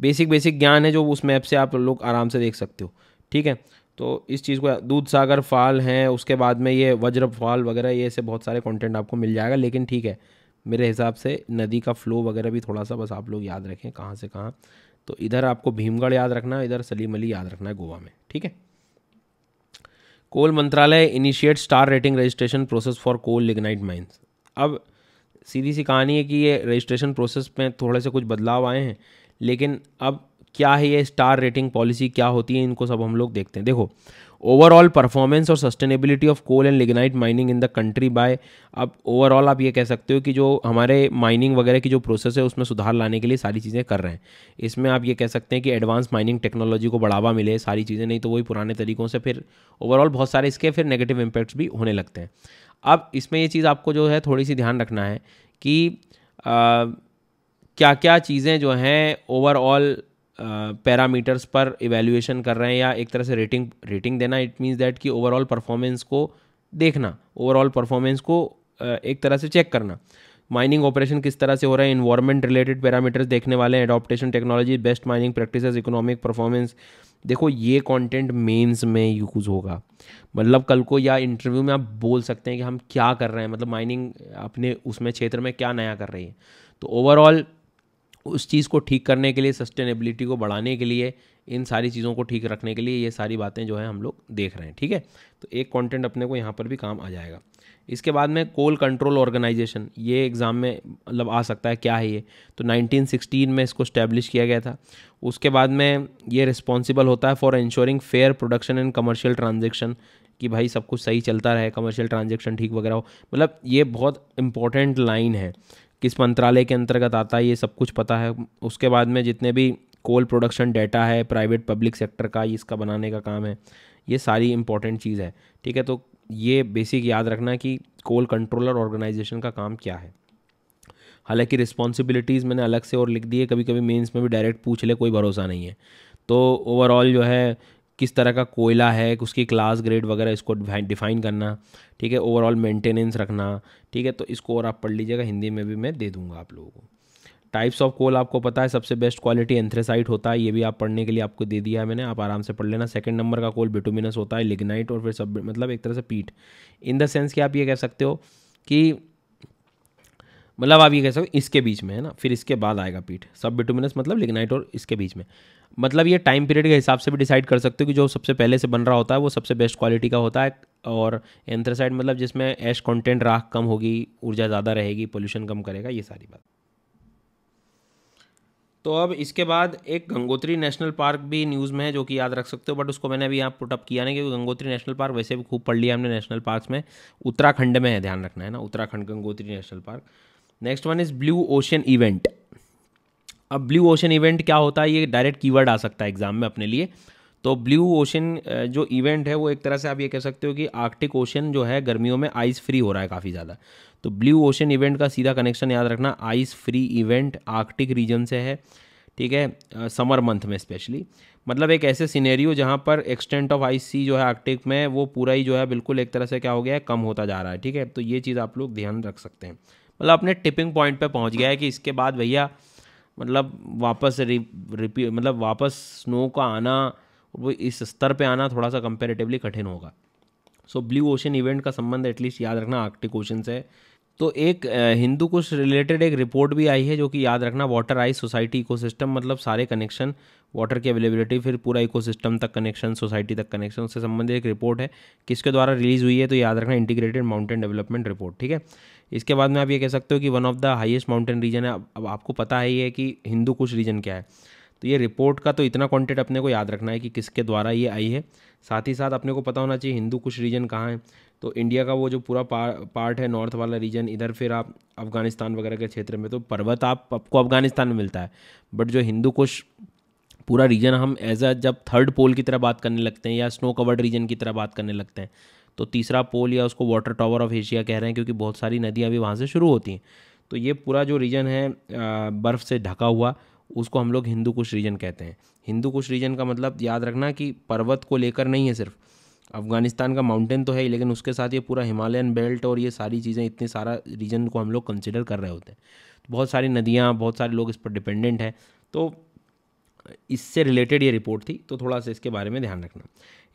बेसिक बेसिक ज्ञान है जो उस मैप से आप लोग आराम से देख सकते हो ठीक है तो इस चीज़ को दूध सागर फाल हैं उसके बाद में ये वज्र फाल वगैरह ये ऐसे बहुत सारे कंटेंट आपको मिल जाएगा लेकिन ठीक है मेरे हिसाब से नदी का फ़्लो वगैरह भी थोड़ा सा बस आप लोग याद रखें कहाँ से कहाँ तो इधर आपको भीमगढ़ याद रखना है इधर सलीम अली याद रखना है गोवा में ठीक है कोल मंत्रालय initiate star rating registration process for coal lignite mines अब सीधी सी कहानी है कि ये रजिस्ट्रेशन प्रोसेस में थोड़े से कुछ बदलाव आए हैं लेकिन अब क्या है ये स्टार रेटिंग पॉलिसी क्या होती है इनको सब हम लोग देखते हैं देखो ओवरऑल परफॉर्मेंस और sustainability of coal and lignite mining in the country by अब ओवरऑल आप ये कह सकते हो कि जो हमारे माइनिंग वगैरह की जो प्रोसेस है उसमें सुधार लाने के लिए सारी चीज़ें कर रहे हैं इसमें आप ये कह सकते हैं कि एडवांस माइनिंग टेक्नोलॉजी को बढ़ावा मिले सारी चीज़ें नहीं तो वही पुराने तरीक़ों से फिर ओवरऑल बहुत सारे इसके फिर नेगेटिव इम्पैक्ट्स भी होने लगते हैं अब इसमें ये चीज़ आपको जो है थोड़ी सी ध्यान रखना है कि आ, क्या क्या चीज़ें जो हैं ओवरऑल पैरामीटर्स पर इवेल्यूएशन कर रहे हैं या एक तरह से रेटिंग रेटिंग देना इट मीन्स दैट कि ओवरऑल परफॉर्मेंस को देखना ओवरऑल परफॉर्मेंस को एक तरह से चेक करना माइनिंग ऑपरेशन किस तरह से हो रहा है इन्वायरमेंट रिलेटेड पैरामीटर्स देखने वाले हैं adoption technology best mining practice economic performance देखो ये कंटेंट मेंस में यूज़ होगा मतलब कल को या इंटरव्यू में आप बोल सकते हैं कि हम क्या कर रहे हैं मतलब माइनिंग अपने उसमें क्षेत्र में क्या नया कर रही है तो ओवरऑल उस चीज़ को ठीक करने के लिए सस्टेनेबिलिटी को बढ़ाने के लिए इन सारी चीज़ों को ठीक रखने के लिए ये सारी बातें जो है हम लोग देख रहे हैं ठीक है तो एक कंटेंट अपने को यहाँ पर भी काम आ जाएगा इसके बाद में कोल कंट्रोल ऑर्गेनाइजेशन ये एग्ज़ाम में मतलब आ सकता है क्या है ये तो 1916 में इसको स्टैब्लिश किया गया था उसके बाद में ये रिस्पॉन्सिबल होता है for ensuring fair production and commercial transaction कि भाई सब कुछ सही चलता रहे कमर्शियल ट्रांजेक्शन ठीक वगैरह हो मतलब ये बहुत इंपॉर्टेंट लाइन है किस मंत्रालय के अंतर्गत आता है ये सब कुछ पता है उसके बाद में जितने भी कोल प्रोडक्शन डेटा है प्राइवेट पब्लिक सेक्टर का इसका बनाने का काम है ये सारी इंपॉर्टेंट चीज़ है ठीक है तो ये बेसिक याद रखना कि कोल कंट्रोलर ऑर्गेनाइजेशन का काम क्या है हालांकि रिस्पॉन्सिबिलिटीज़ मैंने अलग से और लिख दी है कभी कभी मेंस में भी डायरेक्ट पूछ ले कोई भरोसा नहीं है तो ओवरऑल जो है किस तरह का कोयला है उसकी क्लास ग्रेड वगैरह इसको डिफाइन करना ठीक है ओवरऑल मेंटेनेंस रखना ठीक है तो इसको और आप पढ़ लीजिएगा हिंदी में भी मैं दे दूंगा आप लोगों को टाइप्स ऑफ कोल आपको पता है सबसे बेस्ट क्वालिटी एंथ्रेसाइट होता है ये भी आप पढ़ने के लिए आपको दे दिया है मैंने आप आराम से पढ़ लेना सेकंड नंबर का कोल बिटोमिनस होता है लिग्नाइट और फिर सब मतलब एक तरह से पीट इन द सेंस कि आप ये कह सकते हो कि मतलब आप ये कह सकते हो इसके बीच में है ना फिर इसके बाद आएगा पीठ सब विटोमिनस मतलब लिग्नाइट और इसके बीच में मतलब ये टाइम पीरियड के हिसाब से भी डिसाइड कर सकते हो कि जो सबसे पहले से बन रहा होता है वो सबसे बेस्ट क्वालिटी का होता है और एंथ्रासाइड मतलब जिसमें ऐश कंटेंट राख कम होगी ऊर्जा ज़्यादा रहेगी पोल्यूशन कम करेगा ये सारी बात तो अब इसके बाद एक गंगोत्री नेशनल पार्क भी न्यूज़ में है जो कि याद रख सकते हो बट उसको मैंने अभी यहाँ पुटअप किया नहीं क्योंकि गंगोत्री नेशनल पार्क वैसे भी खूब पढ़ लिया हमने नेशनल पार्क में उत्तराखंड में है ध्यान रखना है ना Uttarakhand Gangotri national park next one is blue ocean event अब ब्लू ओशन इवेंट क्या होता है ये डायरेक्ट कीवर्ड आ सकता है एग्जाम में अपने लिए तो ब्लू ओशन जो इवेंट है वो एक तरह से आप ये कह सकते हो कि आर्कटिक ओशन जो है गर्मियों में आइस फ्री हो रहा है काफ़ी ज़्यादा तो ब्लू ओशन इवेंट का सीधा कनेक्शन याद रखना ice free event Arctic region से है ठीक है समर मंथ में स्पेशली मतलब एक ऐसे सिनेरियो जहाँ पर एक्सटेंट ऑफ आइस सी जो है आर्कटिक में वो पूरा ही जो है बिल्कुल एक तरह से क्या हो गया है कम होता जा रहा है ठीक है तो ये चीज़ आप लोग ध्यान रख सकते हैं मतलब अपने टिपिंग पॉइंट पर पहुँच गया है कि इसके बाद भैया मतलब वापस रिपी मतलब वापस स्नो का आना वो इस स्तर पे आना थोड़ा सा कंपेरेटिवली कठिन होगा सो ब्लू ओशन इवेंट का संबंध एटलीस्ट याद रखना आर्कटिक ओशन से तो एक हिंदू कुश रिलेटेड एक रिपोर्ट भी आई है जो कि याद रखना वाटर आई सोसाइटी इको मतलब सारे कनेक्शन वाटर की अवेलेबिलिटी फिर पूरा इको तक कनेक्शन सोसाइटी तक कनेक्शन उससे संबंधित एक रिपोर्ट है किसके द्वारा रिलीज़ हुई है तो याद रखना इंटीग्रेटेड माउंटेन डेवलपमेंट रिपोर्ट ठीक है इसके बाद में आप ये कह सकते हो कि one of the highest mountain region है अब आपको पता है ही है कि हिंदू कुश रीजन क्या है तो ये रिपोर्ट का तो इतना कॉन्टेंट अपने को याद रखना है कि किसके द्वारा ये आई है साथ ही साथ अपने को पता होना चाहिए हिंदू कुश रीजन कहाँ है तो इंडिया का वो जो पूरा पार्ट है नॉर्थ वाला रीजन इधर फिर आप अफ़गानिस्तान वगैरह के क्षेत्र में तो पर्वत आप आपको अफ़गानिस्तान में मिलता है बट जो हिंदू कुश पूरा रीजन हम एज अ जब थर्ड पोल की तरह बात करने लगते हैं या स्नो कवर्ड रीजन की तरह बात करने लगते हैं तो तीसरा पोल या उसको वाटर टावर ऑफ एशिया कह रहे हैं क्योंकि बहुत सारी नदियाँ भी वहाँ से शुरू होती हैं तो ये पूरा जो रीजन है बर्फ़ से ढका हुआ उसको हम लोग हिंदू कुश रीजन कहते हैं हिंदू कुश रीजन का मतलब याद रखना कि पर्वत को लेकर नहीं है सिर्फ अफ़गानिस्तान का माउंटेन तो है ही लेकिन उसके साथ ये पूरा हिमालयन बेल्ट और ये सारी चीज़ें इतने सारा रीजन को हम लोग कंसिडर कर रहे होते हैं तो बहुत सारी नदियाँ बहुत सारे लोग इस पर डिपेंडेंट हैं तो इससे रिलेटेड ये रिपोर्ट थी तो थोड़ा सा इसके बारे में ध्यान रखना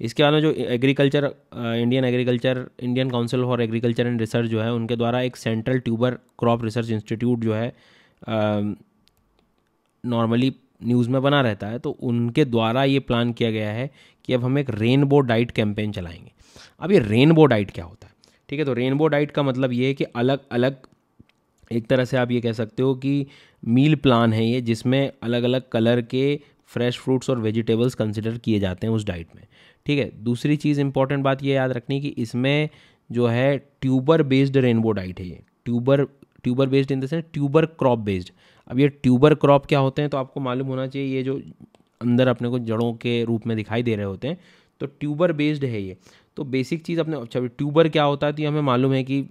इसके में जो agriculture Indian agriculture Indian council for agriculture and research जो है उनके द्वारा एक central tuber crop research institute जो है नॉर्मली um, न्यूज़ में बना रहता है तो उनके द्वारा ये प्लान किया गया है कि अब हम एक रेनबो डाइट कैंपेन चलाएंगे अब ये रेनबो डाइट क्या होता है ठीक है तो रेनबो डाइट का मतलब ये है कि अलग अलग एक तरह से आप ये कह सकते हो कि मील प्लान है ये जिसमें अलग अलग कलर के फ्रेश फ्रूट्स और वेजिटेबल्स कंसिडर किए जाते हैं उस डाइट में ठीक है दूसरी चीज़ इंपॉर्टेंट बात ये याद रखनी कि इसमें जो है ट्यूबर बेस्ड रेनबो डाइट है ये ट्यूबर ट्यूबर बेस्ड इन देंस ट्यूबर क्रॉप बेस्ड अब ये ट्यूबर क्रॉप क्या होते हैं तो आपको मालूम होना चाहिए ये जो अंदर अपने को जड़ों के रूप में दिखाई दे रहे होते हैं तो ट्यूबर बेस्ड है ये तो बेसिक चीज़ अपने अच्छा ट्यूबर क्या होता है तो हमें मालूम है कि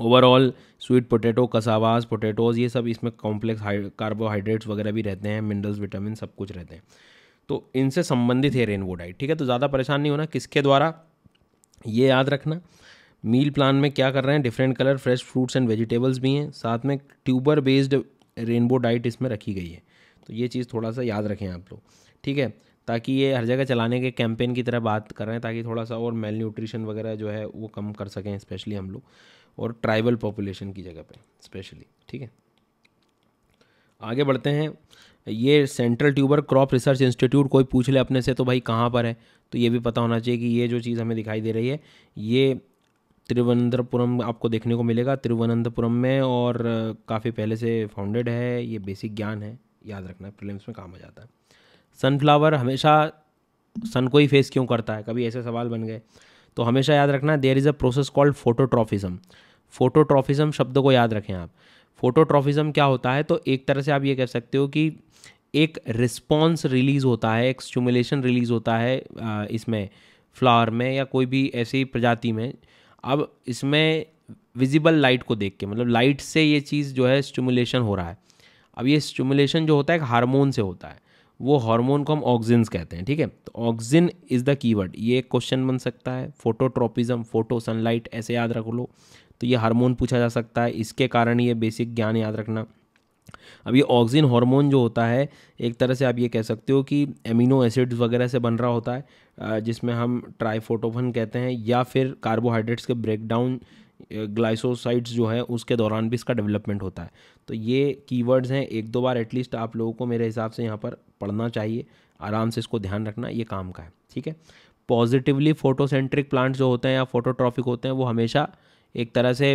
overall sweet potato cassavas potatoes ये सब इसमें कॉम्प्लेक्स कार्बोहाइड्रेट्स वगैरह भी रहते हैं मिनरल्स विटामिन सब कुछ रहते हैं तो इनसे संबंधित है रेनबो डाइट ठीक है तो ज़्यादा परेशान नहीं होना किसके द्वारा ये याद रखना मील प्लान में क्या कर रहे हैं different colour fresh fruits and vegetables भी हैं साथ में ट्यूबर बेस्ड रेनबो डाइट इसमें रखी गई है तो ये चीज़ थोड़ा सा याद रखें आप लोग ठीक है ताकि ये हर जगह चलाने के कैंपेन की तरह बात कर रहे हैं ताकि थोड़ा सा और मेल न्यूट्रिशन वगैरह जो है वो कम कर सकें स्पेशली हम लोग और ट्राइबल पॉपुलेशन की जगह पे स्पेशली ठीक है आगे बढ़ते हैं ये central tuber crop research institute कोई पूछ ले अपने से तो भाई कहाँ पर है तो ये भी पता होना चाहिए कि ये जो चीज़ हमें दिखाई दे रही है ये तिरुवनंतपुरम आपको देखने को मिलेगा तिरुवनंतपुरम में और काफ़ी पहले से फाउंडेड है ये बेसिक ज्ञान है याद रखना है प्रिलिम्स में काम आ जाता है सनफ्लावर हमेशा सन को ही फेस क्यों करता है कभी ऐसे सवाल बन गए तो हमेशा याद रखना है there is a process called phototropism phototropism शब्द को याद रखें आप फोटोट्रॉफिज्म क्या होता है तो एक तरह से आप ये कह सकते हो कि एक रिस्पॉन्स रिलीज़ होता है एक स्टमुलेशन रिलीज़ होता है इसमें फ्लावर में या कोई भी ऐसी प्रजाति में अब इसमें विजिबल लाइट को देख के मतलब लाइट से ये चीज़ जो है स्टमुलेशन हो रहा है अब ये स्टमुलेशन जो होता है एक हार्मोन से होता है वो हार्मोन को हम ऑक्सिन्स कहते हैं ठीक है तो ऑक्सिन इज़ द कीवर्ड ये एक क्वेश्चन बन सकता है फोटोट्रॉपिज़म फोटो सनलाइट ऐसे याद रख लो तो ये हार्मोन पूछा जा सकता है इसके कारण ये बेसिक ज्ञान याद रखना अब ये ऑक्सीजन हार्मोन जो होता है एक तरह से आप ये कह सकते हो कि एमिनो एसिड्स वगैरह से बन रहा होता है जिसमें हम ट्राईफोटोफन कहते हैं या फिर कार्बोहाइड्रेट्स के ब्रेकडाउन ग्लाइसोसाइड्स जो है उसके दौरान भी इसका डेवलपमेंट होता है तो ये कीवर्ड्स हैं एक दो बार एटलीस्ट आप लोगों को मेरे हिसाब से यहाँ पर पढ़ना चाहिए आराम से इसको ध्यान रखना ये काम का है ठीक है पॉजिटिवली फोटोसेंट्रिक प्लांट्स जो होते हैं या फोटोट्रॉफिक होते हैं वो हमेशा एक तरह से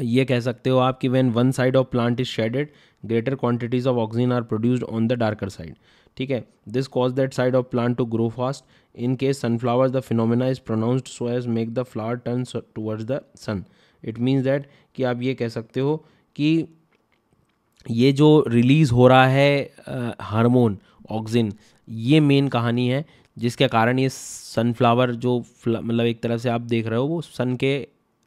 ये कह सकते हो आप कि when one side of plant is shaded greater quantities of oxygen are produced on the darker side ठीक है this cause that side of plant to grow fast in case sunflowers the phenomena is pronounced so as make the flower turn towards the sun it means that कि आप ये कह सकते हो कि ये जो रिलीज़ हो रहा है हार्मोन ऑक्सीजन ये मेन कहानी है जिसके कारण ये सनफ्लावर जो मतलब एक तरह से आप देख रहे हो वो सन के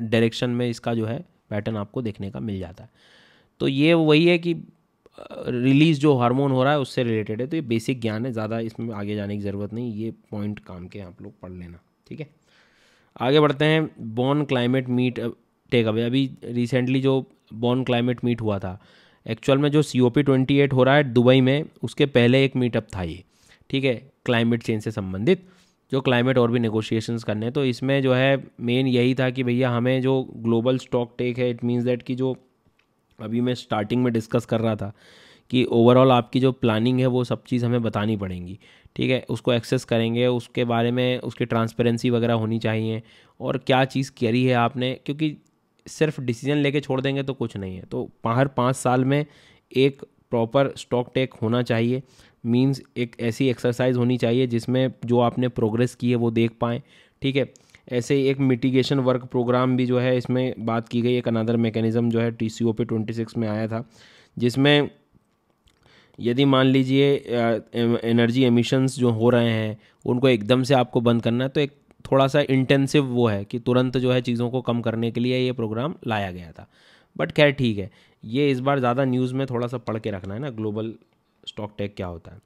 डायरेक्शन में इसका जो है पैटर्न आपको देखने का मिल जाता है तो ये वही है कि रिलीज़ जो हार्मोन हो रहा है उससे रिलेटेड है तो ये बेसिक ज्ञान है ज़्यादा इसमें आगे जाने की ज़रूरत नहीं ये पॉइंट काम के आप लोग पढ़ लेना ठीक है आगे बढ़ते हैं Bonn climate meet take away अभी रिसेंटली जो बॉर्न क्लाइमेट मीट हुआ था एक्चुअल में जो C O P twenty eight हो रहा है दुबई में उसके पहले एक मीटअप था ये ठीक है क्लाइमेट चेंज से संबंधित जो क्लाइमेट और भी नेगोशिएशंस करने हैं तो इसमें जो है मेन यही था कि भैया हमें जो ग्लोबल स्टॉक टेक है इट मीन्स दैट कि जो अभी मैं स्टार्टिंग में डिस्कस कर रहा था कि ओवरऑल आपकी जो प्लानिंग है वो सब चीज़ हमें बतानी पड़ेगी ठीक है उसको एक्सेस करेंगे उसके बारे में उसकी ट्रांसपेरेंसी वगैरह होनी चाहिए और क्या चीज़ करी है आपने क्योंकि सिर्फ डिसीजन लेके छोड़ देंगे तो कुछ नहीं है तो हर पाँच साल में एक प्रॉपर स्टॉक टेक होना चाहिए मीन्स एक ऐसी एक्सरसाइज होनी चाहिए जिसमें जो आपने प्रोग्रेस की है वो देख पाएँ ठीक है ऐसे ही एक मिटिगेशन वर्क प्रोग्राम भी जो है इसमें बात की गई एक अनादर मैकेनिज़्म जो है T C O P twenty six में आया था जिसमें यदि मान लीजिए एनर्जी एमिशंस जो हो रहे हैं उनको एकदम से आपको बंद करना है तो एक थोड़ा सा इंटेंसिव वो है कि तुरंत जो है चीज़ों को कम करने के लिए ये प्रोग्राम लाया गया था बट खैर ठीक है ये इस बार ज़्यादा न्यूज़ में थोड़ा सा पढ़ के रखना है ना ग्लोबल स्टॉक टेक क्या होता है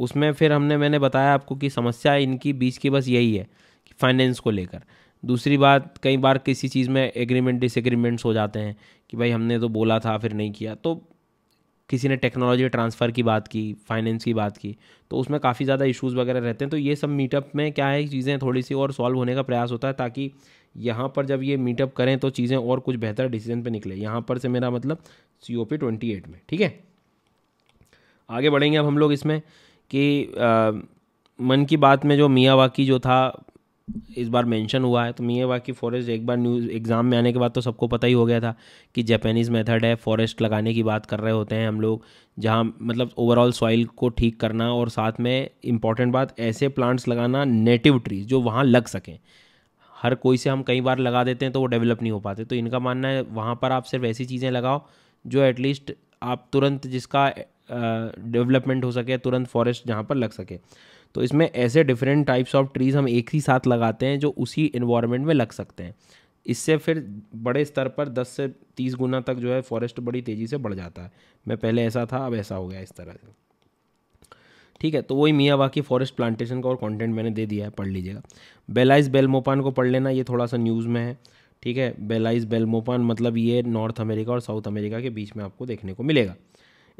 उसमें फिर हमने मैंने बताया आपको कि समस्या इनकी बीच की बस यही है कि फाइनेंस को लेकर दूसरी बात कई बार किसी चीज़ में एग्रीमेंट डिसएग्रीमेंट्स हो जाते हैं कि भाई हमने तो बोला था फिर नहीं किया तो किसी ने टेक्नोलॉजी ट्रांसफ़र की बात की फाइनेंस की बात की तो उसमें काफ़ी ज़्यादा इश्यूज़ वगैरह रहते हैं तो ये सब मीटअप में क्या है चीज़ें थोड़ी सी और सॉल्व होने का प्रयास होता है ताकि यहाँ पर जब ये मीटअप करें तो चीज़ें और कुछ बेहतर डिसीजन पे निकले यहाँ पर से मेरा मतलब C O P twenty eight में ठीक है आगे बढ़ेंगे अब हम लोग इसमें कि आ, मन की बात में जो मियाँ वाकी जो था इस बार मेंशन हुआ है तो मियाँ वाकी फॉरेस्ट एक बार न्यूज़ एग्ज़ाम में आने के बाद तो सबको पता ही हो गया था कि जापानीज़ मेथड है फॉरेस्ट लगाने की बात कर रहे होते हैं हम लोग जहाँ मतलब ओवरऑल सॉइल को ठीक करना और साथ में इम्पॉर्टेंट बात ऐसे प्लांट्स लगाना नेटिव ट्रीज जो वहाँ लग सकें हर कोई से हम कई बार लगा देते हैं तो वो डेवलप नहीं हो पाते तो इनका मानना है वहाँ पर आप सिर्फ ऐसी चीज़ें लगाओ जो एटलीस्ट आप तुरंत जिसका डेवलपमेंट हो सके तुरंत फॉरेस्ट जहाँ पर लग सके तो इसमें ऐसे डिफरेंट टाइप्स ऑफ ट्रीज़ हम एक ही साथ लगाते हैं जो उसी इन्वायरमेंट में लग सकते हैं इससे फिर बड़े स्तर पर 10 से 30 गुना तक जो है फॉरेस्ट बड़ी तेज़ी से बढ़ जाता है मैं पहले ऐसा था अब ऐसा हो गया इस तरह से ठीक है तो वही मियाँ बाकी फॉरेस्ट प्लांटेशन का और कंटेंट मैंने दे दिया है पढ़ लीजिएगा बेलाइज बेलमोपान को पढ़ लेना ये थोड़ा सा न्यूज़ में है ठीक है बेलाइज बेलमोपान मतलब ये नॉर्थ अमेरिका और साउथ अमेरिका के बीच में आपको देखने को मिलेगा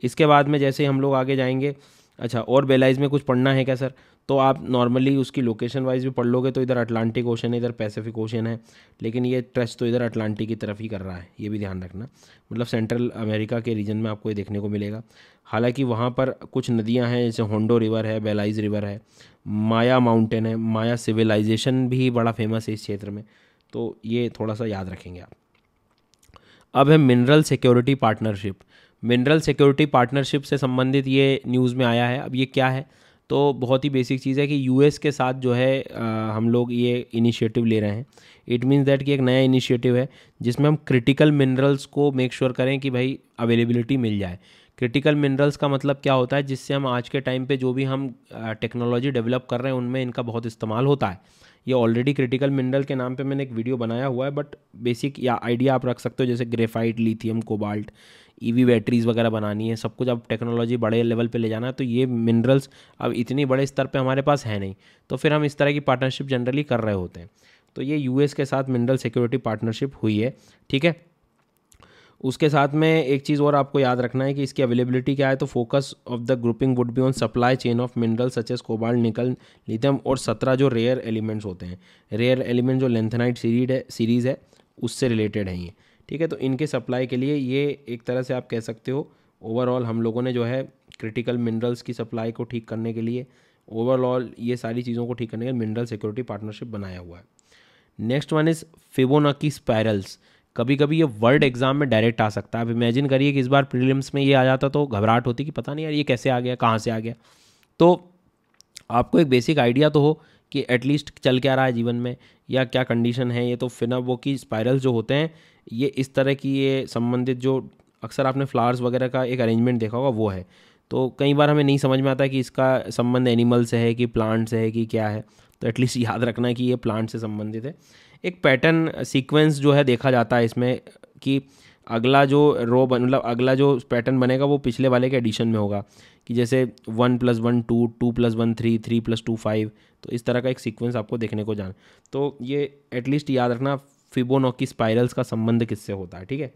इसके बाद में जैसे हम लोग आगे जाएंगे अच्छा और बेलाइज में कुछ पढ़ना है क्या सर तो आप नॉर्मली उसकी लोकेशन वाइज भी पढ़ लोगे तो इधर अटलांटिक ओशन है इधर पैसिफिक ओशन है लेकिन ये ट्रस्ट तो इधर अटलांटिक की तरफ ही कर रहा है ये भी ध्यान रखना मतलब सेंट्रल अमेरिका के रीजन में आपको ये देखने को मिलेगा हालांकि वहाँ पर कुछ नदियाँ हैं जैसे होंडो रिवर है बेलाइज रिवर है माया माउंटेन है माया सिविलाइजेशन भी बड़ा फेमस है इस क्षेत्र में तो ये थोड़ा सा याद रखेंगे आप अब है mineral security partnership mineral security partnership से संबंधित ये न्यूज़ में आया है अब ये क्या है तो बहुत ही बेसिक चीज़ है कि यूएस के साथ जो है आ, हम लोग ये इनिशिएटिव ले रहे हैं इट मीन्स दैट कि एक नया इनिशिएटिव है जिसमें हम क्रिटिकल मिनरल्स को मेक श्योर sure करें कि भाई अवेलेबिलिटी मिल जाए क्रिटिकल मिनरल्स का मतलब क्या होता है जिससे हम आज के टाइम पे जो भी हम टेक्नोलॉजी डेवलप कर रहे हैं उनमें इनका बहुत इस्तेमाल होता है ये ऑलरेडी क्रिटिकल मिनरल के नाम पे मैंने एक वीडियो बनाया हुआ है बट बेसिक या आइडिया आप रख सकते हो जैसे graphite lithium cobalt EV e batteries वगैरह बनानी है सब कुछ अब टेक्नोलॉजी बड़े लेवल पे ले जाना है तो ये मिनरल्स अब इतनी बड़े स्तर पे हमारे पास है नहीं तो फिर हम इस तरह की पार्टनरशिप जनरली कर रहे होते हैं तो ये यू के साथ मिनरल सिक्योरिटी पार्टनरशिप हुई है ठीक है उसके साथ में एक चीज़ और आपको याद रखना है कि इसकी अवेलेबिलिटी क्या है तो focus of the grouping would be on supply chain of mineral such as cobalt nickel lithium और सत्रह जो रेयर एलिमेंट्स होते हैं रेयर एलिमेंट जो लेंथनाइट सीरीड है सीरीज़ है उससे रिलेटेड है ये ठीक है तो इनके सप्लाई के लिए ये एक तरह से आप कह सकते हो ओवरऑल हम लोगों ने जो है क्रिटिकल मिनरल्स की सप्लाई को ठीक करने के लिए ओवरऑल ये सारी चीज़ों को ठीक करने के लिए मिनरल सिक्योरिटी पार्टनरशिप बनाया हुआ है next one is Fibonacci spirals कभी कभी ये वर्ल्ड एग्जाम में डायरेक्ट आ सकता है आप इमेजिन करिए कि इस बार प्रीलिम्स में ये आ जाता तो घबराहट होती कि पता नहीं यार ये कैसे आ गया कहाँ से आ गया तो आपको एक बेसिक आइडिया तो हो कि एटलीस्ट चल क्या रहा है जीवन में या क्या कंडीशन है ये तो वो की स्पायरल्स जो होते हैं ये इस तरह की ये संबंधित जो अक्सर आपने फ्लावर्स वगैरह का एक अरेंजमेंट देखा होगा वो है तो कई बार हमें नहीं समझ में आता कि इसका संबंध एनिमल से है कि प्लांट से है कि क्या है तो एटलीस्ट याद रखना कि ये प्लांट से संबंधित है एक पैटर्न सीक्वेंस जो है देखा जाता है इसमें कि अगला जो रो बन मतलब अगला जो पैटर्न बनेगा वो पिछले वाले के एडिशन में होगा कि जैसे one plus one two two plus one three three plus two five तो इस तरह का एक सीक्वेंस आपको देखने को जान तो ये एटलीस्ट याद रखना फिबोनोकी स्पायरल्स का संबंध किससे होता है ठीक है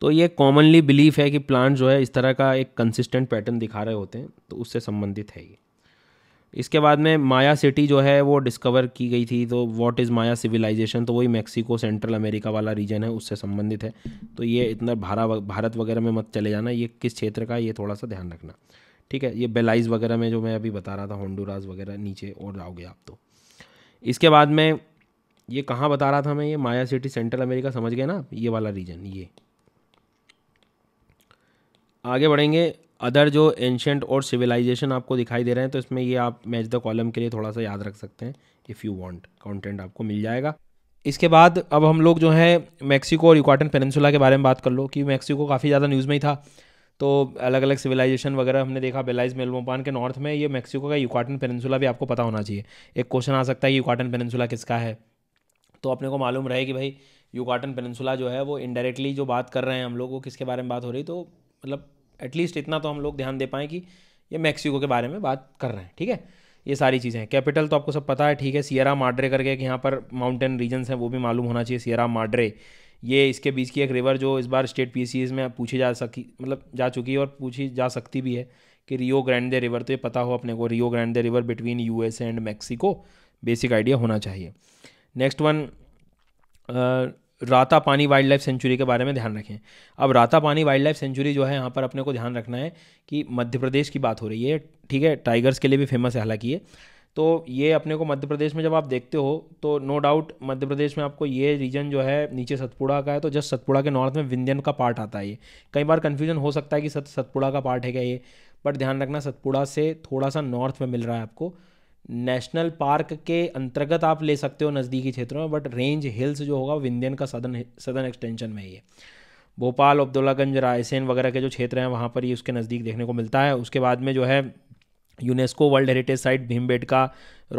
तो ये कॉमनली बिलीफ है कि प्लांट जो है इस तरह का एक कंसिस्टेंट पैटर्न दिखा रहे होते हैं तो उससे संबंधित है ये इसके बाद में माया सिटी जो है वो डिस्कवर की गई थी तो व्हाट इज़ माया सिविलाइजेशन तो वही मेक्सिको सेंट्रल अमेरिका वाला रीजन है उससे संबंधित है तो ये इतना भारा भारत वगैरह में मत चले जाना ये किस क्षेत्र का ये थोड़ा सा ध्यान रखना ठीक है ये बेलाइज वगैरह में जो मैं अभी बता रहा था होंडूराज वगैरह नीचे और जाओगे आप तो इसके बाद में ये कहाँ बता रहा था मैं ये माया सिटी सेंट्रल अमेरिका समझ गए ना ये वाला रीजन ये आगे बढ़ेंगे अदर जो एंशंट और सिविलाइजेशन आपको दिखाई दे रहे हैं तो इसमें ये आप मैच द कॉलम के लिए थोड़ा सा याद रख सकते हैं इफ़ यू वांट कंटेंट आपको मिल जाएगा इसके बाद अब हम लोग जो है मैक्सिको और यूकाटन पेनसुला के बारे में बात कर लो कि मैक्सिको काफ़ी ज़्यादा न्यूज़ में ही था तो अलग अलग सिविलाइजेशन वगैरह हमने देखा बेलाइज मेलमोपान के नॉर्थ में ये मैक्सिको का यूकाटन पेनसुला भी आपको पता होना चाहिए एक क्वेश्चन आ सकता है कि यूकाटन पेनसुला किसका है तो अपने को मालूम रहे कि भाई यूकाटन पेनसुला जो है वो इनडायरेक्टली जो बात कर रहे हैं हम लोग वो किसके बारे में बात हो रही तो मतलब एटलीस्ट इतना तो हम लोग ध्यान दे पाएँ कि ये मैक्सिको के बारे में बात कर रहे हैं ठीक है ये सारी चीज़ें हैं कैपिटल तो आपको सब पता है ठीक है सियरा माड्रे करके एक यहाँ पर माउंटेन रीजन्स हैं वो भी मालूम होना चाहिए सियरा माड्रे ये इसके बीच की एक रिवर जो इस बार स्टेट पी में पूछी जा सकी मतलब जा चुकी है और पूछी जा सकती भी है कि रियो ग्रैंड दे रिवर तो ये पता हो अपने को Rio Grande de river between U S and Mexico basic idea होना चाहिए नेक्स्ट वन राता पानी वाइल्ड लाइफ सेंचुरी के बारे में ध्यान रखें अब राता पानी वाइल्ड लाइफ सेंचुरी जो है यहाँ पर अपने को ध्यान रखना है कि मध्य प्रदेश की बात हो रही है ठीक है टाइगर्स के लिए भी फेमस है हालांकि ये तो ये अपने को मध्य प्रदेश में जब आप देखते हो तो नो डाउट मध्य प्रदेश में आपको ये रीजन जो है नीचे सतपुड़ा का है तो जस्ट सतपुड़ा के नॉर्थ में विंध्यन का पार्ट आता है ये कई बार कन्फ्यूजन हो सकता है कि सत सतपुड़ा का पार्ट है क्या ये बट ध्यान रखना सतपुड़ा से थोड़ा सा नॉर्थ में मिल रहा है आपको नेशनल पार्क के अंतर्गत आप ले सकते हो नज़दीकी क्षेत्रों में बट रेंज हिल्स जो होगा विंध्यन का सदन सदन एक्सटेंशन में ही है भोपाल अब्दुल्लागंज रायसेन वगैरह के जो क्षेत्र हैं वहाँ पर ही उसके नज़दीक देखने को मिलता है उसके बाद में जो है UNESCO world heritage site Bhim का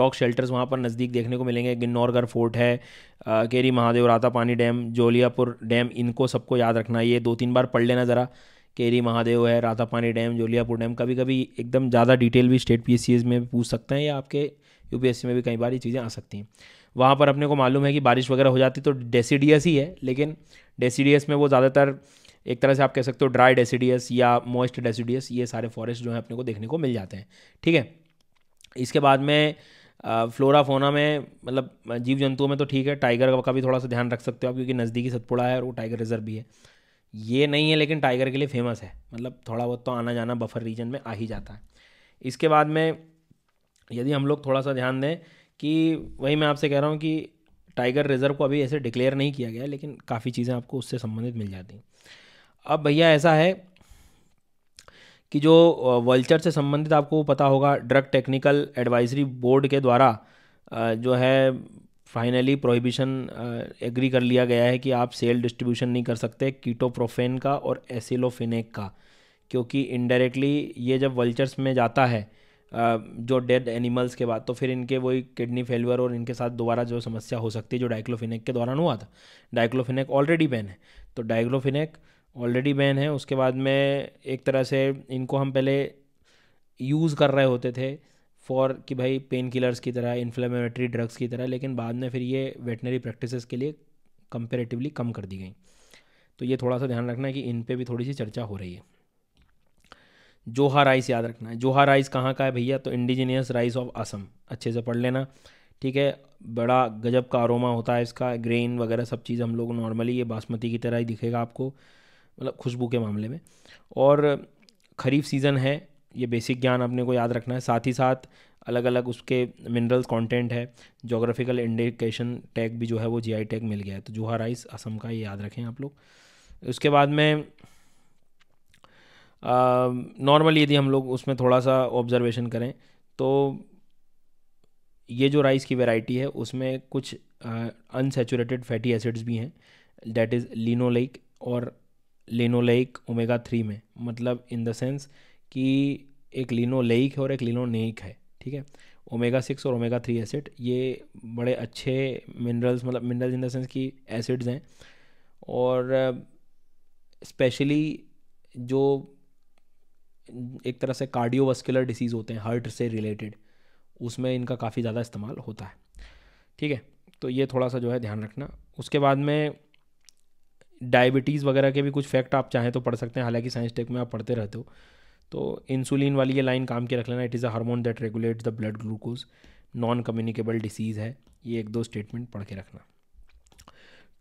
रॉक शेल्टर्स वहाँ पर नज़दीक देखने को मिलेंगे गिन्नौरगढ़ फोर्ट है आ, केरी महादेव रातापानी डैम जोलियापुर डैम इनको सबको याद रखना ये दो तीन बार पढ़ लेना ज़रा केरी महादेव है राधा पानी डैम जोलियापुर डैम कभी कभी एकदम ज़्यादा डिटेल भी स्टेट पी में पूछ सकते हैं या आपके यू में भी कई बार ये चीज़ें आ सकती हैं वहाँ पर अपने को मालूम है कि बारिश वगैरह हो जाती तो डेसीडियस ही है लेकिन डेसीडियस में वो ज़्यादातर एक तरह से आप कह सकते हो ड्राई डेसीडियस या मोइस्ट डेसीडियस ये सारे फॉरेस्ट जो हैं अपने को देखने को मिल जाते हैं ठीक है इसके बाद में फ्लोरा फोना में मतलब जीव जंतुओं में तो ठीक है टाइगर का भी थोड़ा सा ध्यान रख सकते हो आप क्योंकि नज़दीकी सतपुड़ा है और वो टाइगर रिजर्व भी है ये नहीं है लेकिन टाइगर के लिए फेमस है मतलब थोड़ा बहुत तो आना जाना बफर रीजन में आ ही जाता है इसके बाद में यदि हम लोग थोड़ा सा ध्यान दें कि वही मैं आपसे कह रहा हूँ कि टाइगर रिजर्व को अभी ऐसे डिक्लेयर नहीं किया गया लेकिन काफ़ी चीज़ें आपको उससे संबंधित मिल जाती हैं अब भैया ऐसा है कि जो वल्चर से संबंधित आपको पता होगा ड्रग टेक्निकल एडवाइजरी बोर्ड के द्वारा जो है फाइनली प्रोहिबिशन एग्री कर लिया गया है कि आप सेल डिस्ट्रीब्यूशन नहीं कर सकते कीटोप्रोफेन का और एसिलोफिनेक का क्योंकि इनडायरेक्टली ये जब वल्चर्स में जाता है जो डेड एनिमल्स के बाद तो फिर इनके वही किडनी फेलवर और इनके साथ दोबारा जो समस्या हो सकती है जो डाइक्लोफिनेक के दौरान हुआ था डाइक्लोफिनेक ऑलरेडी बैन है तो डाइक्लोफिनेक ऑलरेडी बैन है उसके बाद में एक तरह से इनको हम पहले यूज़ कर रहे होते थे फॉर कि भाई पेन किलर्स की तरह इन्फ्लेमेटरी ड्रग्स की तरह लेकिन बाद में फिर ये वेटनरी प्रैक्टिसेस के लिए कंपेरेटिवली कम कर दी गई तो ये थोड़ा सा ध्यान रखना है कि इन पर भी थोड़ी सी चर्चा हो रही है जोहा राइस याद रखना है जोहा राइस कहाँ का है भैया तो इंडिजीनियस राइस ऑफ असम अच्छे से पढ़ लेना ठीक है बड़ा गजब का अरोमा होता है इसका ग्रेन वगैरह सब चीज़ हम लोग नॉर्मली ये बासमती की तरह ही दिखेगा आपको मतलब खुशबू के मामले में और खरीफ सीज़न है ये बेसिक ज्ञान अपने को याद रखना है साथ ही साथ अलग अलग उसके मिनरल्स कंटेंट है जोग्राफिकल इंडिकेशन टैग भी जो है वो जीआई टैग मिल गया है तो जूहा राइस असम का ये याद रखें आप लोग उसके बाद में नॉर्मली यदि हम लोग उसमें थोड़ा सा ऑब्जर्वेशन करें तो ये जो राइस की वैरायटी है उसमें कुछ अनसेचुरेटेड फैटी एसिड्स भी हैं दैट इज़ लिनोलेक और लिनोलेक ओमेगा थ्री में मतलब इन द सेंस कि एक लिनोलेइक है और एक लिनोनेइक है ठीक है ओमेगा सिक्स और ओमेगा थ्री एसिड ये बड़े अच्छे मिनरल्स मतलब मिनरल्स इन द सेंस कि एसिड्स हैं और स्पेशली जो एक तरह से कार्डियोवास्कुलर डिसीज़ होते हैं हार्ट से रिलेटेड उसमें इनका काफ़ी ज़्यादा इस्तेमाल होता है ठीक है तो ये थोड़ा सा जो है ध्यान रखना उसके बाद में डायबिटीज़ वगैरह के भी कुछ फैक्ट आप चाहें तो पढ़ सकते हैं हालांकि साइंस टेक में आप पढ़ते रहते हो तो इंसुलिन वाली ये लाइन काम के रख लेना it is a hormone that regulates the blood glucose non communicable disease है ये एक दो स्टेटमेंट पढ़ के रखना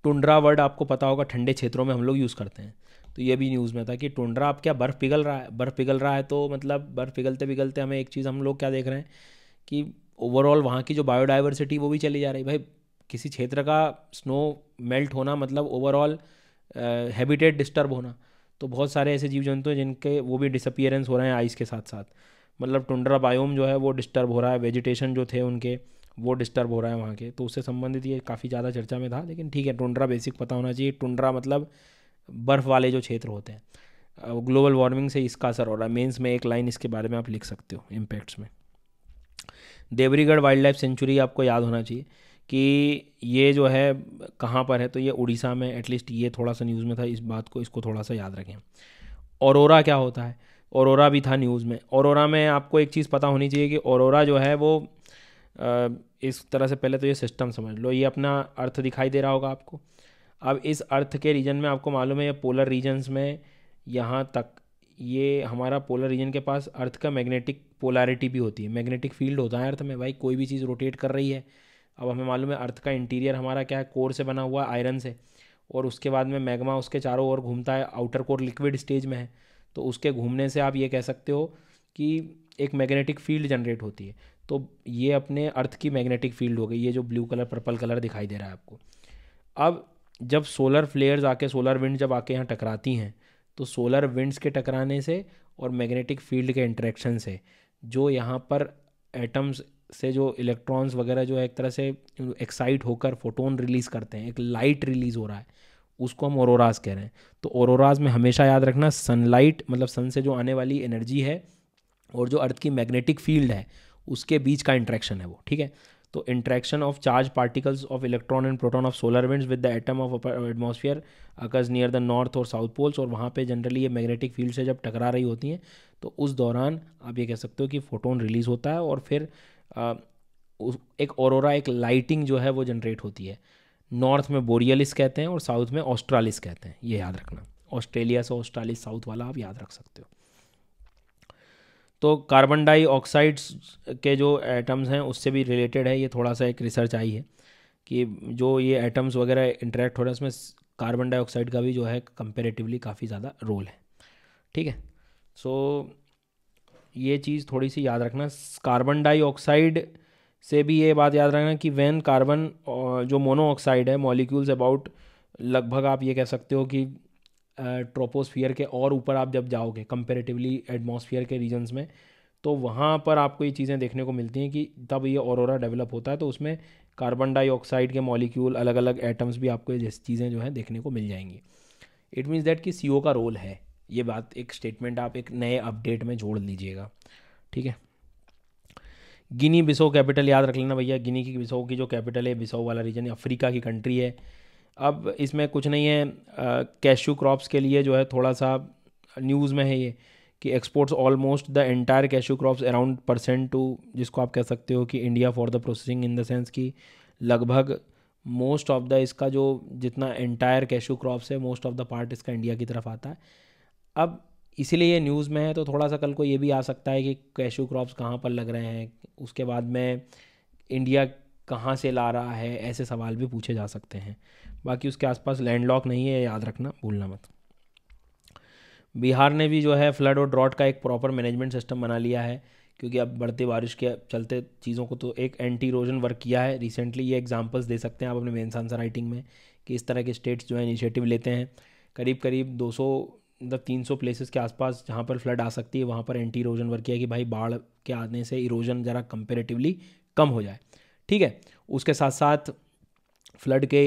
टुंड्रा वर्ड आपको पता होगा ठंडे क्षेत्रों में हम लोग यूज़ करते हैं तो ये भी न्यूज़ में था कि टुंड्रा आप क्या बर्फ़ पिघल रहा है बर्फ़ पिघल रहा है तो मतलब बर्फ़ पिघलते पिघलते हमें एक चीज़ हम लोग क्या देख रहे हैं कि ओवरऑल वहाँ की जो बायोडाइवर्सिटी वो भी चली जा रही भाई किसी क्षेत्र का स्नो मेल्ट होना मतलब ओवरऑल हैबिटेट डिस्टर्ब होना तो बहुत सारे ऐसे जीव जंतु हैं जिनके वो भी डिसअपियरेंस हो रहे हैं आइस के साथ साथ मतलब टुंड्रा बायोम जो है वो डिस्टर्ब हो रहा है वेजिटेशन जो थे उनके वो डिस्टर्ब हो रहा है वहाँ के तो उससे संबंधित ये काफ़ी ज़्यादा चर्चा में था लेकिन ठीक है टुंड्रा बेसिक पता होना चाहिए टुंड्रा मतलब बर्फ़ वाले जो क्षेत्र होते हैं ग्लोबल वार्मिंग से इसका असर हो रहा है मेन्स में एक लाइन इसके बारे में आप लिख सकते हो इम्पैक्ट्स में देवरीगढ़ वाइल्ड लाइफ सेंचुरी आपको याद होना चाहिए कि ये जो है कहाँ पर है तो ये उड़ीसा में एटलीस्ट ये थोड़ा सा न्यूज़ में था इस बात को इसको थोड़ा सा याद रखें औरोरा क्या होता है औरोरा भी था न्यूज़ में औरोरा में आपको एक चीज़ पता होनी चाहिए कि औरोरा जो है वो इस तरह से पहले तो ये सिस्टम समझ लो ये अपना अर्थ दिखाई दे रहा होगा आपको अब इस अर्थ के रीजन में आपको मालूम है ये पोलर रीजन्स में यहाँ तक ये हमारा पोलर रीजन के पास अर्थ का मैग्नेटिक पोलारिटी भी होती है मैग्नेटिक फील्ड होता है अर्थ में भाई कोई भी चीज़ रोटेट कर रही है अब हमें मालूम है अर्थ का इंटीरियर हमारा क्या है कोर से बना हुआ है आयरन से और उसके बाद में मैग्मा उसके चारों ओर घूमता है आउटर कोर लिक्विड स्टेज में है तो उसके घूमने से आप ये कह सकते हो कि एक मैग्नेटिक फील्ड जनरेट होती है तो ये अपने अर्थ की मैग्नेटिक फील्ड हो गई ये जो ब्लू कलर पर्पल कलर दिखाई दे रहा है आपको अब जब सोलर फ्लेयर्स आके सोलर विंड जब आके यहाँ टकराती हैं तो सोलर विंड्स के टकराने से और मैग्नेटिक फील्ड के इंटरेक्शन से जो यहाँ पर एटम्स से जो इलेक्ट्रॉन्स वगैरह जो है एक तरह से एक्साइट होकर फोटोन रिलीज़ करते हैं एक लाइट रिलीज़ हो रहा है उसको हम ओरोराज कह रहे हैं तो ओरोराज में हमेशा याद रखना सनलाइट मतलब सन से जो आने वाली एनर्जी है और जो अर्थ की मैग्नेटिक फील्ड है उसके बीच का इंट्रैक्शन है वो ठीक है तो interaction of charge particles of electron and proton of solar winds with the atom of atmosphere occurs near the north और साउथ पोल्स और वहाँ पे जनरली ये मैग्नेटिक फील्ड से जब टकरा रही होती हैं तो उस दौरान आप ये कह सकते हो कि फोटोन रिलीज़ होता है और फिर एक औरोरा एक लाइटिंग जो है वो जनरेट होती है नॉर्थ में बोरियलिस कहते हैं और साउथ में ऑस्ट्रालिस कहते हैं ये याद रखना ऑस्ट्रेलिया से ऑस्ट्रालिस साउथ वाला आप याद रख सकते हो तो कार्बन डाइऑक्साइड्स के जो एटम्स हैं उससे भी रिलेटेड है ये थोड़ा सा एक रिसर्च आई है कि जो ये एटम्स वगैरह इंटरेक्ट हो रहे हैं उसमें कार्बन डाइऑक्साइड का भी जो है कंपेरेटिवली काफ़ी ज़्यादा रोल है ठीक है सो so, ये चीज़ थोड़ी सी याद रखना कार्बन डाइऑक्साइड से भी ये बात याद रखना कि वैन कार्बन जो मोनोऑक्साइड है मॉलिक्यूल्स अबाउट लगभग आप ये कह सकते हो कि ट्रोपोस्फियर के और ऊपर आप जब जाओगे कंपेरेटिवली एटमोसफियर के रीजन्स में तो वहाँ पर आपको ये चीज़ें देखने को मिलती हैं कि तब ये औरोरा डेवलप होता है तो उसमें कार्बन डाइऑक्साइड के मॉलिक्यूल अलग अलग एटम्स भी आपको ये चीज़ें जो है देखने को मिल जाएंगी इट मीन्स दैट कि सी का रोल है ये बात एक स्टेटमेंट आप एक नए अपडेट में जोड़ लीजिएगा ठीक है गिनी बिसो कैपिटल याद रख लेना भैया गिनी की बिसो की जो कैपिटल है बिसो वाला रीजन अफ्रीका की कंट्री है अब इसमें कुछ नहीं है कैशू क्रॉप्स के लिए जो है थोड़ा सा न्यूज़ में है ये कि exports almost the entire cashew crops around percent to जिसको आप कह सकते हो कि India for the processing in the sense कि लगभग मोस्ट ऑफ द इसका जो जितना एंटायर कैशू क्रॉप्स है मोस्ट ऑफ द पार्ट इसका इंडिया की तरफ आता है अब इसीलिए ये न्यूज़ में है तो थोड़ा सा कल को ये भी आ सकता है कि कैशू क्रॉप्स कहाँ पर लग रहे हैं उसके बाद में इंडिया कहाँ से ला रहा है ऐसे सवाल भी पूछे जा सकते हैं बाकी उसके आसपास लैंडलॉक नहीं है याद रखना भूलना मत बिहार ने भी जो है फ्लड और ड्रॉट का एक प्रॉपर मैनेजमेंट सिस्टम बना लिया है क्योंकि अब बढ़ती बारिश के चलते चीज़ों को तो एक एंटी रोजन वर्क किया है रिसेंटली ये एग्जांपल्स दे सकते हैं आप अपने मेन्स आंसर राइटिंग में कि इस तरह के स्टेट्स जो है इनिशिएटिव लेते हैं करीब करीब 200 मतलब तीन सौ प्लेसेस के आसपास जहाँ पर फ्लड आ सकती है वहाँ पर एंटी इरोजन वर्क किया कि भाई बाढ़ के आने से इरोजन ज़रा कंपेरेटिवली कम हो जाए ठीक है उसके साथ साथ फ्लड के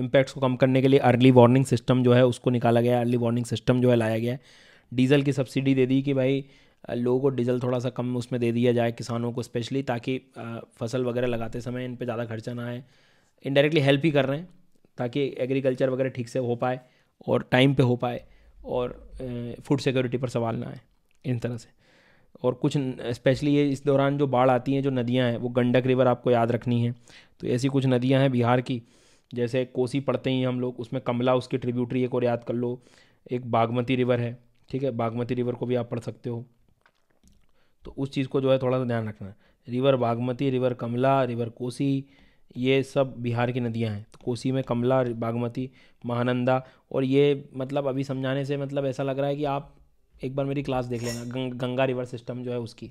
इम्पैक्ट्स को कम करने के लिए अर्ली वार्निंग सिस्टम जो है उसको निकाला गया अर्ली वार्निंग सिस्टम जो है लाया गया डीजल की सब्सिडी दे दी कि भाई लोगों को डीजल थोड़ा सा कम उसमें दे दिया जाए किसानों को स्पेशली ताकि फसल वगैरह लगाते समय इन पर ज़्यादा खर्चा ना आए इनडायरेक्टली हेल्प ही कर रहे हैं ताकि एग्रीकल्चर वगैरह ठीक से हो पाए और टाइम पे हो पाए और फूड सिक्योरिटी पर सवाल ना आए इन तरह से और कुछ स्पेशली ये इस दौरान जो बाढ़ आती हैं जो नदियाँ हैं वो गंडक रिवर आपको याद रखनी है तो ऐसी कुछ नदियाँ हैं बिहार की जैसे कोसी पड़ते ही हम लोग उसमें कमला उसकी ट्रिब्यूटरी एक और याद कर लो एक बागमती रिवर है ठीक है बागमती रिवर को भी आप पढ़ सकते हो तो उस चीज़ को जो है थोड़ा सा ध्यान रखना है river Bagmati river Kamla river Kosi ये सब बिहार की नदियां हैं तो कोसी में कमला बागमती महानंदा और ये मतलब अभी समझाने से मतलब ऐसा लग रहा है कि आप एक बार मेरी क्लास देख लेना गंगा रिवर सिस्टम जो है उसकी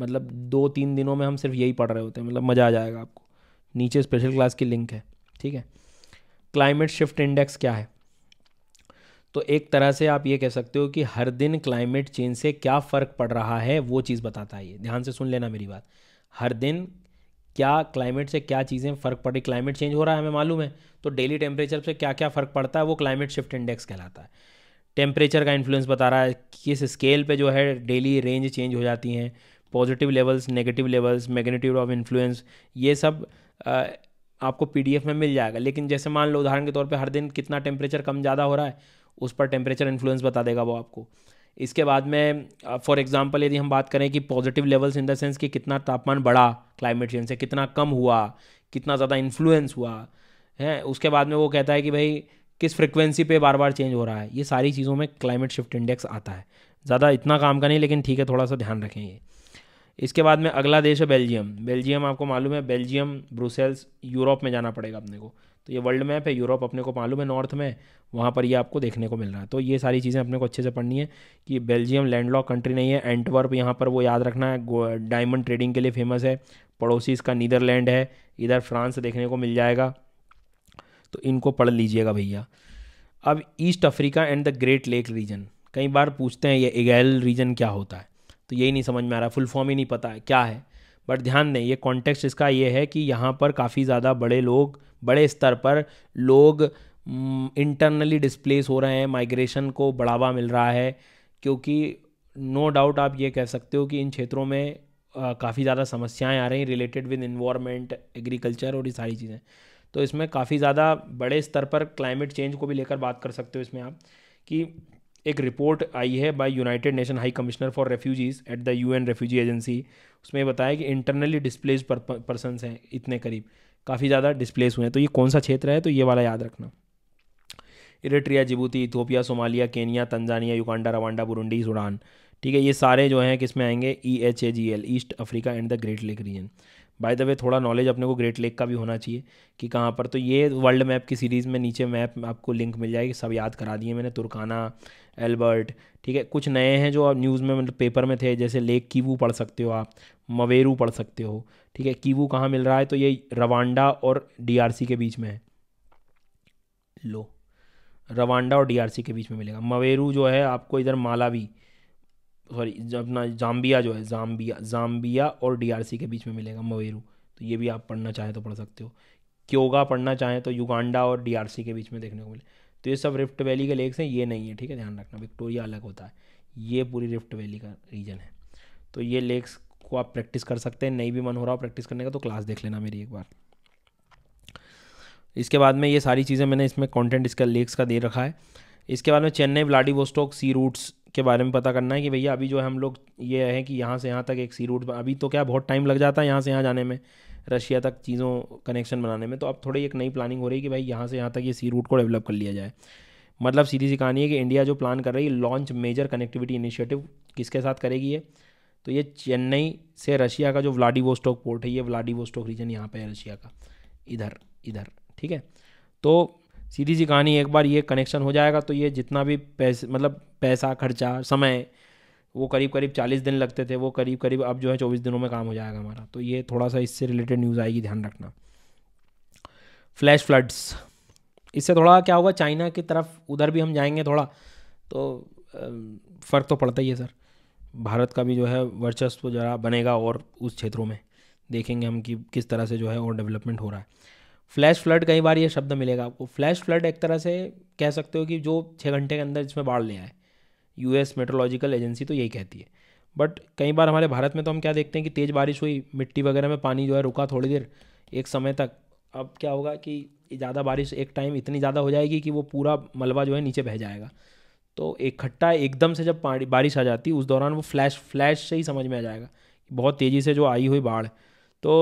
मतलब दो तीन दिनों में हम सिर्फ यही पढ़ रहे होते हैं मतलब मज़ा आ जाएगा आपको नीचे स्पेशल क्लास की लिंक है ठीक है क्लाइमेट शिफ्ट इंडेक्स क्या है तो एक तरह से आप ये कह सकते हो कि हर दिन क्लाइमेट चेंज से क्या फ़र्क पड़ रहा है वो चीज़ बताता है ये ध्यान से सुन लेना मेरी बात हर दिन क्या क्लाइमेट से क्या चीज़ें फ़र्क पड़ रही क्लाइमेट चेंज हो रहा है हमें मालूम है तो डेली टेम्परेचर से क्या क्या फ़र्क पड़ता है वो क्लाइमेट शिफ्ट इंडेक्स कहलाता है टेम्परेचर का इन्फ्लुएंस बता रहा है किस स्केल पे जो है डेली रेंज चेंज हो जाती हैं positive levels negative levels magnitude of influence ये सब आ, आपको पी में मिल जाएगा लेकिन जैसे मान लो उदाहरण के तौर पर हर दिन कितना टेम्परेचर कम ज़्यादा हो रहा है उस पर टेम्परेचर इन्फ्लुएंस बता देगा वो आपको इसके बाद में फॉर एग्ज़ाम्पल यदि हम बात करें कि positive levels in the sense कि कितना तापमान बढ़ा क्लाइमेट चेंज से कितना कम हुआ कितना ज़्यादा इन्फ्लुएंस हुआ है उसके बाद में वो कहता है कि भाई किस फ्रिक्वेंसी पे बार बार चेंज हो रहा है ये सारी चीज़ों में क्लाइमेट शिफ्ट इंडेक्स आता है ज़्यादा इतना काम का नहीं लेकिन ठीक है थोड़ा सा ध्यान रखेंगे इसके बाद में अगला देश है बेल्जियम बेल्जियम आपको मालूम है बेल्जियम ब्रुसेल्स यूरोप में जाना पड़ेगा अपने को तो ये वर्ल्ड मैप है यूरोप अपने को मालूम है नॉर्थ में वहाँ पर ये आपको देखने को मिल रहा है तो ये सारी चीज़ें अपने को अच्छे से पढ़नी है कि बेल्जियम लैंडलॉक कंट्री नहीं है एंटवर्प यहाँ पर वो याद रखना है डायमंड ट्रेडिंग के लिए फेमस है पड़ोसी इसका नीदरलैंड है इधर फ्रांस देखने को मिल जाएगा तो इनको पढ़ लीजिएगा भैया अब East Africa and the Great Lake region कई बार पूछते हैं ये इगैल रीजन क्या होता है तो यही नहीं समझ में आ रहा फुल फॉर्म ही नहीं पता है क्या है बट ध्यान दें ये कॉन्टेक्स्ट इसका ये है कि यहाँ पर काफ़ी ज़्यादा बड़े लोग बड़े स्तर पर लोग इंटरनली डिस्प्लेस हो रहे हैं माइग्रेशन को बढ़ावा मिल रहा है क्योंकि नो no डाउट आप ये कह सकते हो कि इन क्षेत्रों में काफ़ी ज़्यादा समस्याएं आ रही हैं रिलेटेड विद इन्वायरमेंट एग्रीकल्चर और ये सारी चीज़ें तो इसमें काफ़ी ज़्यादा बड़े स्तर पर क्लाइमेट चेंज को भी लेकर बात कर सकते हो इसमें आप कि एक रिपोर्ट आई है by United Nation High Commissioner for Refugees at the UN refugee agency उसमें बताया कि इंटरनली डिस्प्लेस पर्सनस हैं इतने करीब काफ़ी ज़्यादा डिस्प्लेस हुए हैं तो ये कौन सा क्षेत्र है तो ये वाला याद रखना Eritrea Djibouti Ethiopia Somalia Kenya Tanzania Uganda Rwanda Burundi Sudan ठीक है ये सारे जो हैं किस में आएंगे E H A G L East Africa and the Great Lake region by the way थोड़ा नॉलेज अपने को ग्रेट लेक का भी होना चाहिए कि कहाँ पर तो ये वर्ल्ड मैप की सीरीज़ में नीचे मैप आपको लिंक मिल जाएगी सब याद करा दिए मैंने तुर्काना एल्बर्ट ठीक है कुछ नए हैं जो आप न्यूज़ में मतलब पेपर में थे जैसे लेक कीवू पढ़ सकते हो आप मवेरू पढ़ सकते हो ठीक है कीवू कहाँ मिल रहा है तो ये रवांडा और डीआरसी के बीच में है लो रवांडा और डीआरसी के बीच में मिलेगा मवेरू जो है आपको इधर मालावी सॉरी अपना जाम्बिया जो है जाम्बिया जाम्बिया और डीआरसी के बीच में मिलेगा मवेरू तो ये भी आप पढ़ना चाहें तो पढ़ सकते हो क्योगा पढ़ना चाहें तो युगांडा और डीआरसी के बीच में देखने को मिले तो ये सब रिफ्ट वैली के लेक्स हैं ये नहीं है ठीक है ध्यान रखना विक्टोरिया अलग होता है ये पूरी रिफ्ट वैली का रीजन है तो ये लेक्स को आप प्रैक्टिस कर सकते हैं नहीं भी मन हो रहा हो प्रैक्टिस करने का तो क्लास देख लेना मेरी एक बार इसके बाद में ये सारी चीज़ें मैंने इसमें कंटेंट इसका लेक्स का दे रखा है इसके बाद में चेन्नई व्लाडिवोस्टोक सी रूट्स के बारे में पता करना है कि भैया अभी जो है हम लोग ये है कि यहाँ से यहाँ तक एक सी रूट अभी तो क्या बहुत टाइम लग जाता है यहाँ से यहाँ जाने में रशिया तक चीज़ों कनेक्शन बनाने में तो अब थोड़ी एक नई प्लानिंग हो रही है कि भाई यहाँ से यहाँ तक ये सी रूट को डेवलप कर लिया जाए मतलब सीधी सी कहानी है कि इंडिया जो प्लान कर रही है लॉन्च मेजर कनेक्टिविटी इनिशिएटिव किसके साथ करेगी ये तो ये चेन्नई से रशिया का जो व्लाडिवोस्टोक पोर्ट है ये व्लाडिवोस्टोक रीजन यहाँ पे है रशिया का इधर इधर ठीक है तो सीधी सी कहानी एक बार ये कनेक्शन हो जाएगा तो ये जितना भी पैसे मतलब पैसा खर्चा समय वो करीब करीब चालीस दिन लगते थे वो करीब करीब अब जो है चौबीस दिनों में काम हो जाएगा हमारा तो ये थोड़ा सा इससे रिलेटेड न्यूज़ आएगी ध्यान रखना फ्लैश फ्लड्स इससे थोड़ा क्या होगा चाइना की तरफ उधर भी हम जाएंगे थोड़ा तो फ़र्क तो पड़ता ही है सर भारत का भी जो है वर्चस्व जरा बनेगा और उस क्षेत्रों में देखेंगे हम कि किस तरह से जो है और डेवलपमेंट हो रहा है फ्लैश फ्लड कई बार ये शब्द मिलेगा आपको फ्लैश फ्लड एक तरह से कह सकते हो कि जो छः घंटे के अंदर इसमें बाढ़ ले आए यू एस मेट्रोलॉजिकल एजेंसी तो यही कहती है बट कई बार हमारे भारत में तो हम क्या देखते हैं कि तेज़ बारिश हुई मिट्टी वगैरह में पानी जो है रुका थोड़ी देर एक समय तक अब क्या होगा कि ज़्यादा बारिश एक टाइम इतनी ज़्यादा हो जाएगी कि वो पूरा मलबा जो है नीचे बह जाएगा तो इकट्ठा एक एकदम से जब पानी बारिश आ जाती उस दौरान वो फ्लैश फ्लैश से ही समझ में आ जाएगा बहुत तेज़ी से जो आई हुई बाढ़ तो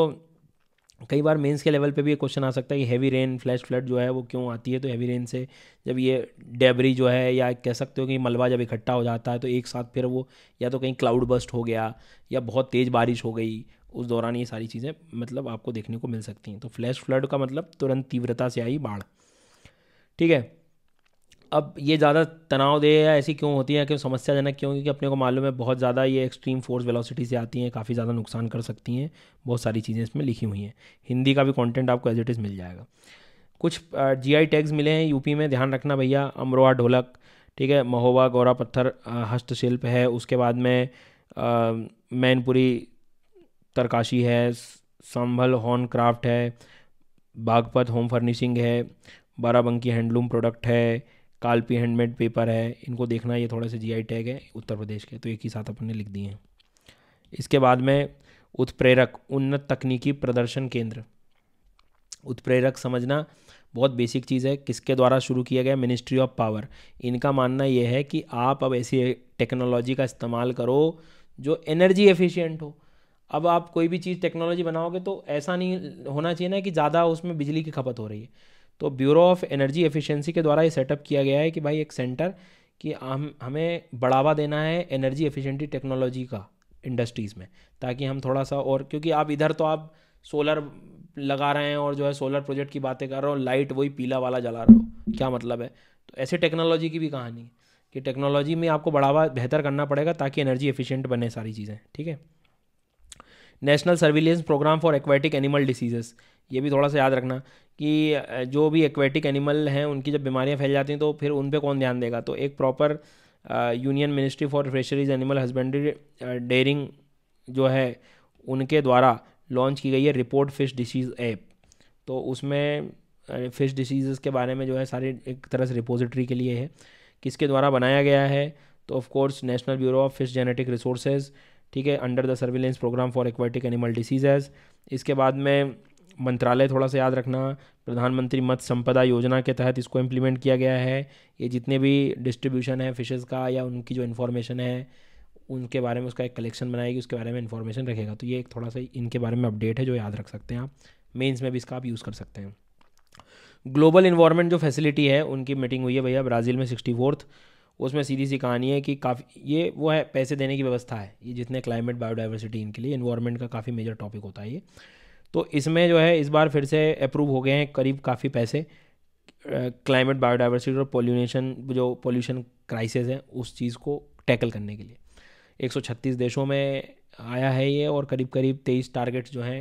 कई बार मेंस के लेवल पे भी ये क्वेश्चन आ सकता है कि हैवी रेन फ्लैश फ्लड जो है वो क्यों आती है तो हैवी रेन से जब ये डेबरी जो है या कह सकते हो कि मलबा जब इकट्ठा हो जाता है तो एक साथ फिर वो या तो कहीं क्लाउड बस्ट हो गया या बहुत तेज़ बारिश हो गई उस दौरान ये सारी चीज़ें मतलब आपको देखने को मिल सकती हैं तो फ्लैश फ्लड का मतलब तुरंत तीव्रता से आई बाढ़ ठीक है अब ये ज़्यादा तनाव दे या ऐसी क्यों होती है क्यों समस्याजनक क्यों क्योंकि अपने को मालूम है बहुत ज़्यादा ये एक्सट्रीम फोर्स वेलोसिटी से आती हैं काफ़ी ज़्यादा नुकसान कर सकती हैं बहुत सारी चीज़ें इसमें लिखी हुई हैं हिंदी का भी कॉन्टेंट आपको एज इट इज़ मिल जाएगा कुछ जी आई टैग्स मिले हैं यूपी में ध्यान रखना भैया अमरोहा ढोलक ठीक है महोबा गौरा पत्थर हस्तशिल्प है उसके बाद में मैनपुरी तरकाशी है संभल हॉर्न क्राफ्ट है बागपत होम फर्निशिंग है बाराबंकी हैंडलूम प्रोडक्ट है कालपी हैंडमेड पेपर है इनको देखना ये थोड़ा सा जीआई टैग है उत्तर प्रदेश के तो एक ही साथ अपन ने लिख दिए हैं इसके बाद में उत्प्रेरक उन्नत तकनीकी प्रदर्शन केंद्र उत्प्रेरक समझना बहुत बेसिक चीज़ है किसके द्वारा शुरू किया गया मिनिस्ट्री ऑफ पावर इनका मानना यह है कि आप अब ऐसी टेक्नोलॉजी का इस्तेमाल करो जो एनर्जी एफिशिएंट हो अब आप कोई भी चीज़ टेक्नोलॉजी बनाओगे तो ऐसा नहीं होना चाहिए ना कि ज़्यादा उसमें बिजली की खपत हो रही है तो ब्यूरो ऑफ एनर्जी एफिशिएंसी के द्वारा ये सेटअप किया गया है कि भाई एक सेंटर कि हम हमें बढ़ावा देना है एनर्जी एफिशिएंसी टेक्नोलॉजी का इंडस्ट्रीज़ में ताकि हम थोड़ा सा और क्योंकि आप इधर तो आप सोलर लगा रहे हैं और जो है सोलर प्रोजेक्ट की बातें कर रहे हो लाइट वही पीला वाला जला रहे हो क्या मतलब है तो ऐसे टेक्नोलॉजी की भी कहानी है कि टेक्नोलॉजी में आपको बढ़ावा बेहतर करना पड़ेगा ताकि एनर्जी एफिशिएंट बने सारी चीज़ें ठीक है national surveillance programme for aquatic animal diseases ये भी थोड़ा सा याद रखना कि जो भी एक्वेटिक एनिमल हैं उनकी जब बीमारियां फैल जाती हैं तो फिर उन पर कौन ध्यान देगा तो एक proper union ministry for fisheries animal husbandry dairying जो है उनके द्वारा लॉन्च की गई है रिपोर्ट फिश डिसीज़ ऐप तो उसमें फिश डिसीज़ के बारे में जो है सारी एक तरह से रिपोजिटरी के लिए है किसके द्वारा बनाया गया है तो of course national bureau of fish genetic resources ठीक है under the surveillance programme for aquatic animal diseases इसके बाद में मंत्रालय थोड़ा सा याद रखना प्रधानमंत्री मत्स्य संपदा योजना के तहत इसको इम्प्लीमेंट किया गया है ये जितने भी डिस्ट्रीब्यूशन है फिशेज़ का या उनकी जो इन्फॉर्मेशन है उनके बारे में उसका एक कलेक्शन बनाएगी उसके बारे में इन्फॉर्मेशन रखेगा तो ये एक थोड़ा सा इनके बारे में अपडेट है जो याद रख सकते हैं आप मेन्स में भी इसका आप यूज़ कर सकते हैं ग्लोबल इन्वायरमेंट जो फैसिलिटी है उनकी मीटिंग हुई है भैया ब्राज़ील में सिक्सटी फोर्थ उसमें सीधी सी कहानी है कि काफ़ी ये वो है पैसे देने की व्यवस्था है ये जितने क्लाइमेट बायोडाइवर्सिटी इनके लिए इन्वायरमेंट का काफ़ी मेजर टॉपिक होता है ये तो इसमें जो है इस बार फिर से अप्रूव हो गए हैं करीब काफ़ी पैसे क्लाइमेट बायोडाइवर्सिटी और पोल्यूशन जो पोल्यूशन क्राइसिस है उस चीज़ को टैकल करने के लिए 136 देशों में आया है ये और करीब करीब तेईस टारगेट्स जो हैं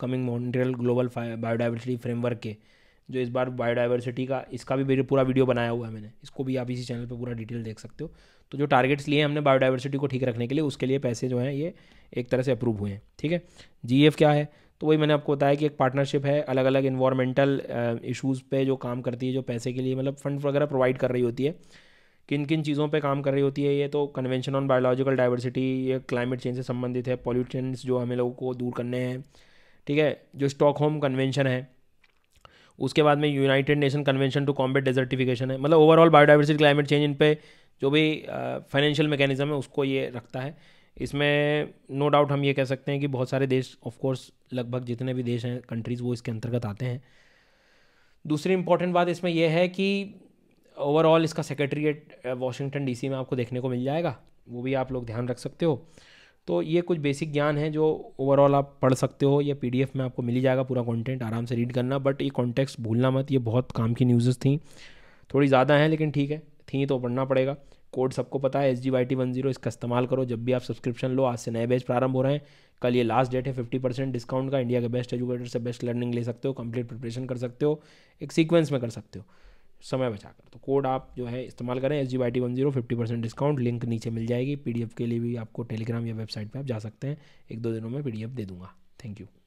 Kunming Montreal global biodiversity framework के जो इस बार बायोडाइवर्सिटी का इसका भी पूरा वीडियो बनाया हुआ है मैंने इसको भी आप इसी चैनल पर पूरा डिटेल देख सकते हो तो जो टारगेट्स लिए हमने बायोडाइवर्सिटी को ठीक रखने के लिए उसके लिए पैसे जो हैं ये एक तरह से अप्रूव हुए हैं ठीक है जी क्या है तो वही मैंने आपको बताया कि एक पार्टनरशिप है अलग अलग इन्वामेंटल इशूज़ पे जो काम करती है जो पैसे के लिए मतलब फंड वगैरह प्रोवाइड कर रही होती है किन किन चीज़ों पे काम कर रही होती है ये तो कन्वेंशन ऑन बायोलॉजिकल डाइवर्सिटी ये क्लाइमेट चेंज से संबंधित है पॉल्यूशंस जो हमें लोगों को दूर करने हैं ठीक है जो स्टॉक होम कन्वेंशन है उसके बाद में United Nation convention to combat desertification है मतलब ओवरऑल बायोडाइवर्सिटी क्लाइमेट चेंज इन पे जो भी फाइनेंशियल uh, मैकेनिज्म है उसको ये रखता है इसमें नो no डाउट हम ये कह सकते हैं कि बहुत सारे देश ऑफ कोर्स लगभग जितने भी देश हैं कंट्रीज़ वो इसके अंतर्गत आते हैं दूसरी इंपॉर्टेंट बात इसमें यह है कि ओवरऑल इसका सेक्रेटरीट वाशिंगटन डीसी में आपको देखने को मिल जाएगा वो भी आप लोग ध्यान रख सकते हो तो ये कुछ बेसिक ज्ञान है जो ओवरऑल आप पढ़ सकते हो या पीडीएफ में आपको मिली जाएगा पूरा कंटेंट आराम से रीड करना बट ये कॉन्टेक्स्ट भूलना मत ये बहुत काम की न्यूज़ थी थोड़ी ज़्यादा हैं लेकिन ठीक है थी तो पढ़ना पड़ेगा कोड सबको पता है S G Y T one zero इसका इस्तेमाल करो जब भी आप सब्सक्रिप्शन लो आज से नए बैच प्रारंभ हो रहे हैं कल ये लास्ट डेट है फिफ्टी परसेंट डिस्काउंट का इंडिया के बेस्ट एजुकेटर से बेस्ट लर्निंग ले सकते हो कंप्लीट प्रिपरेशन कर सकते हो एक सीक्वेंस में कर सकते हो समय बचा कर तो कोड आप जो है इस्तेमाल करें S G Y T one zero fifty percent discount link नीचे मिल जाएगी पी डी एफ के लिए भी आपको टेलीग्राम या वेबसाइट पर आप जा सकते हैं एक दो दिनों में पी डी एफ दे दूँगा थैंक यू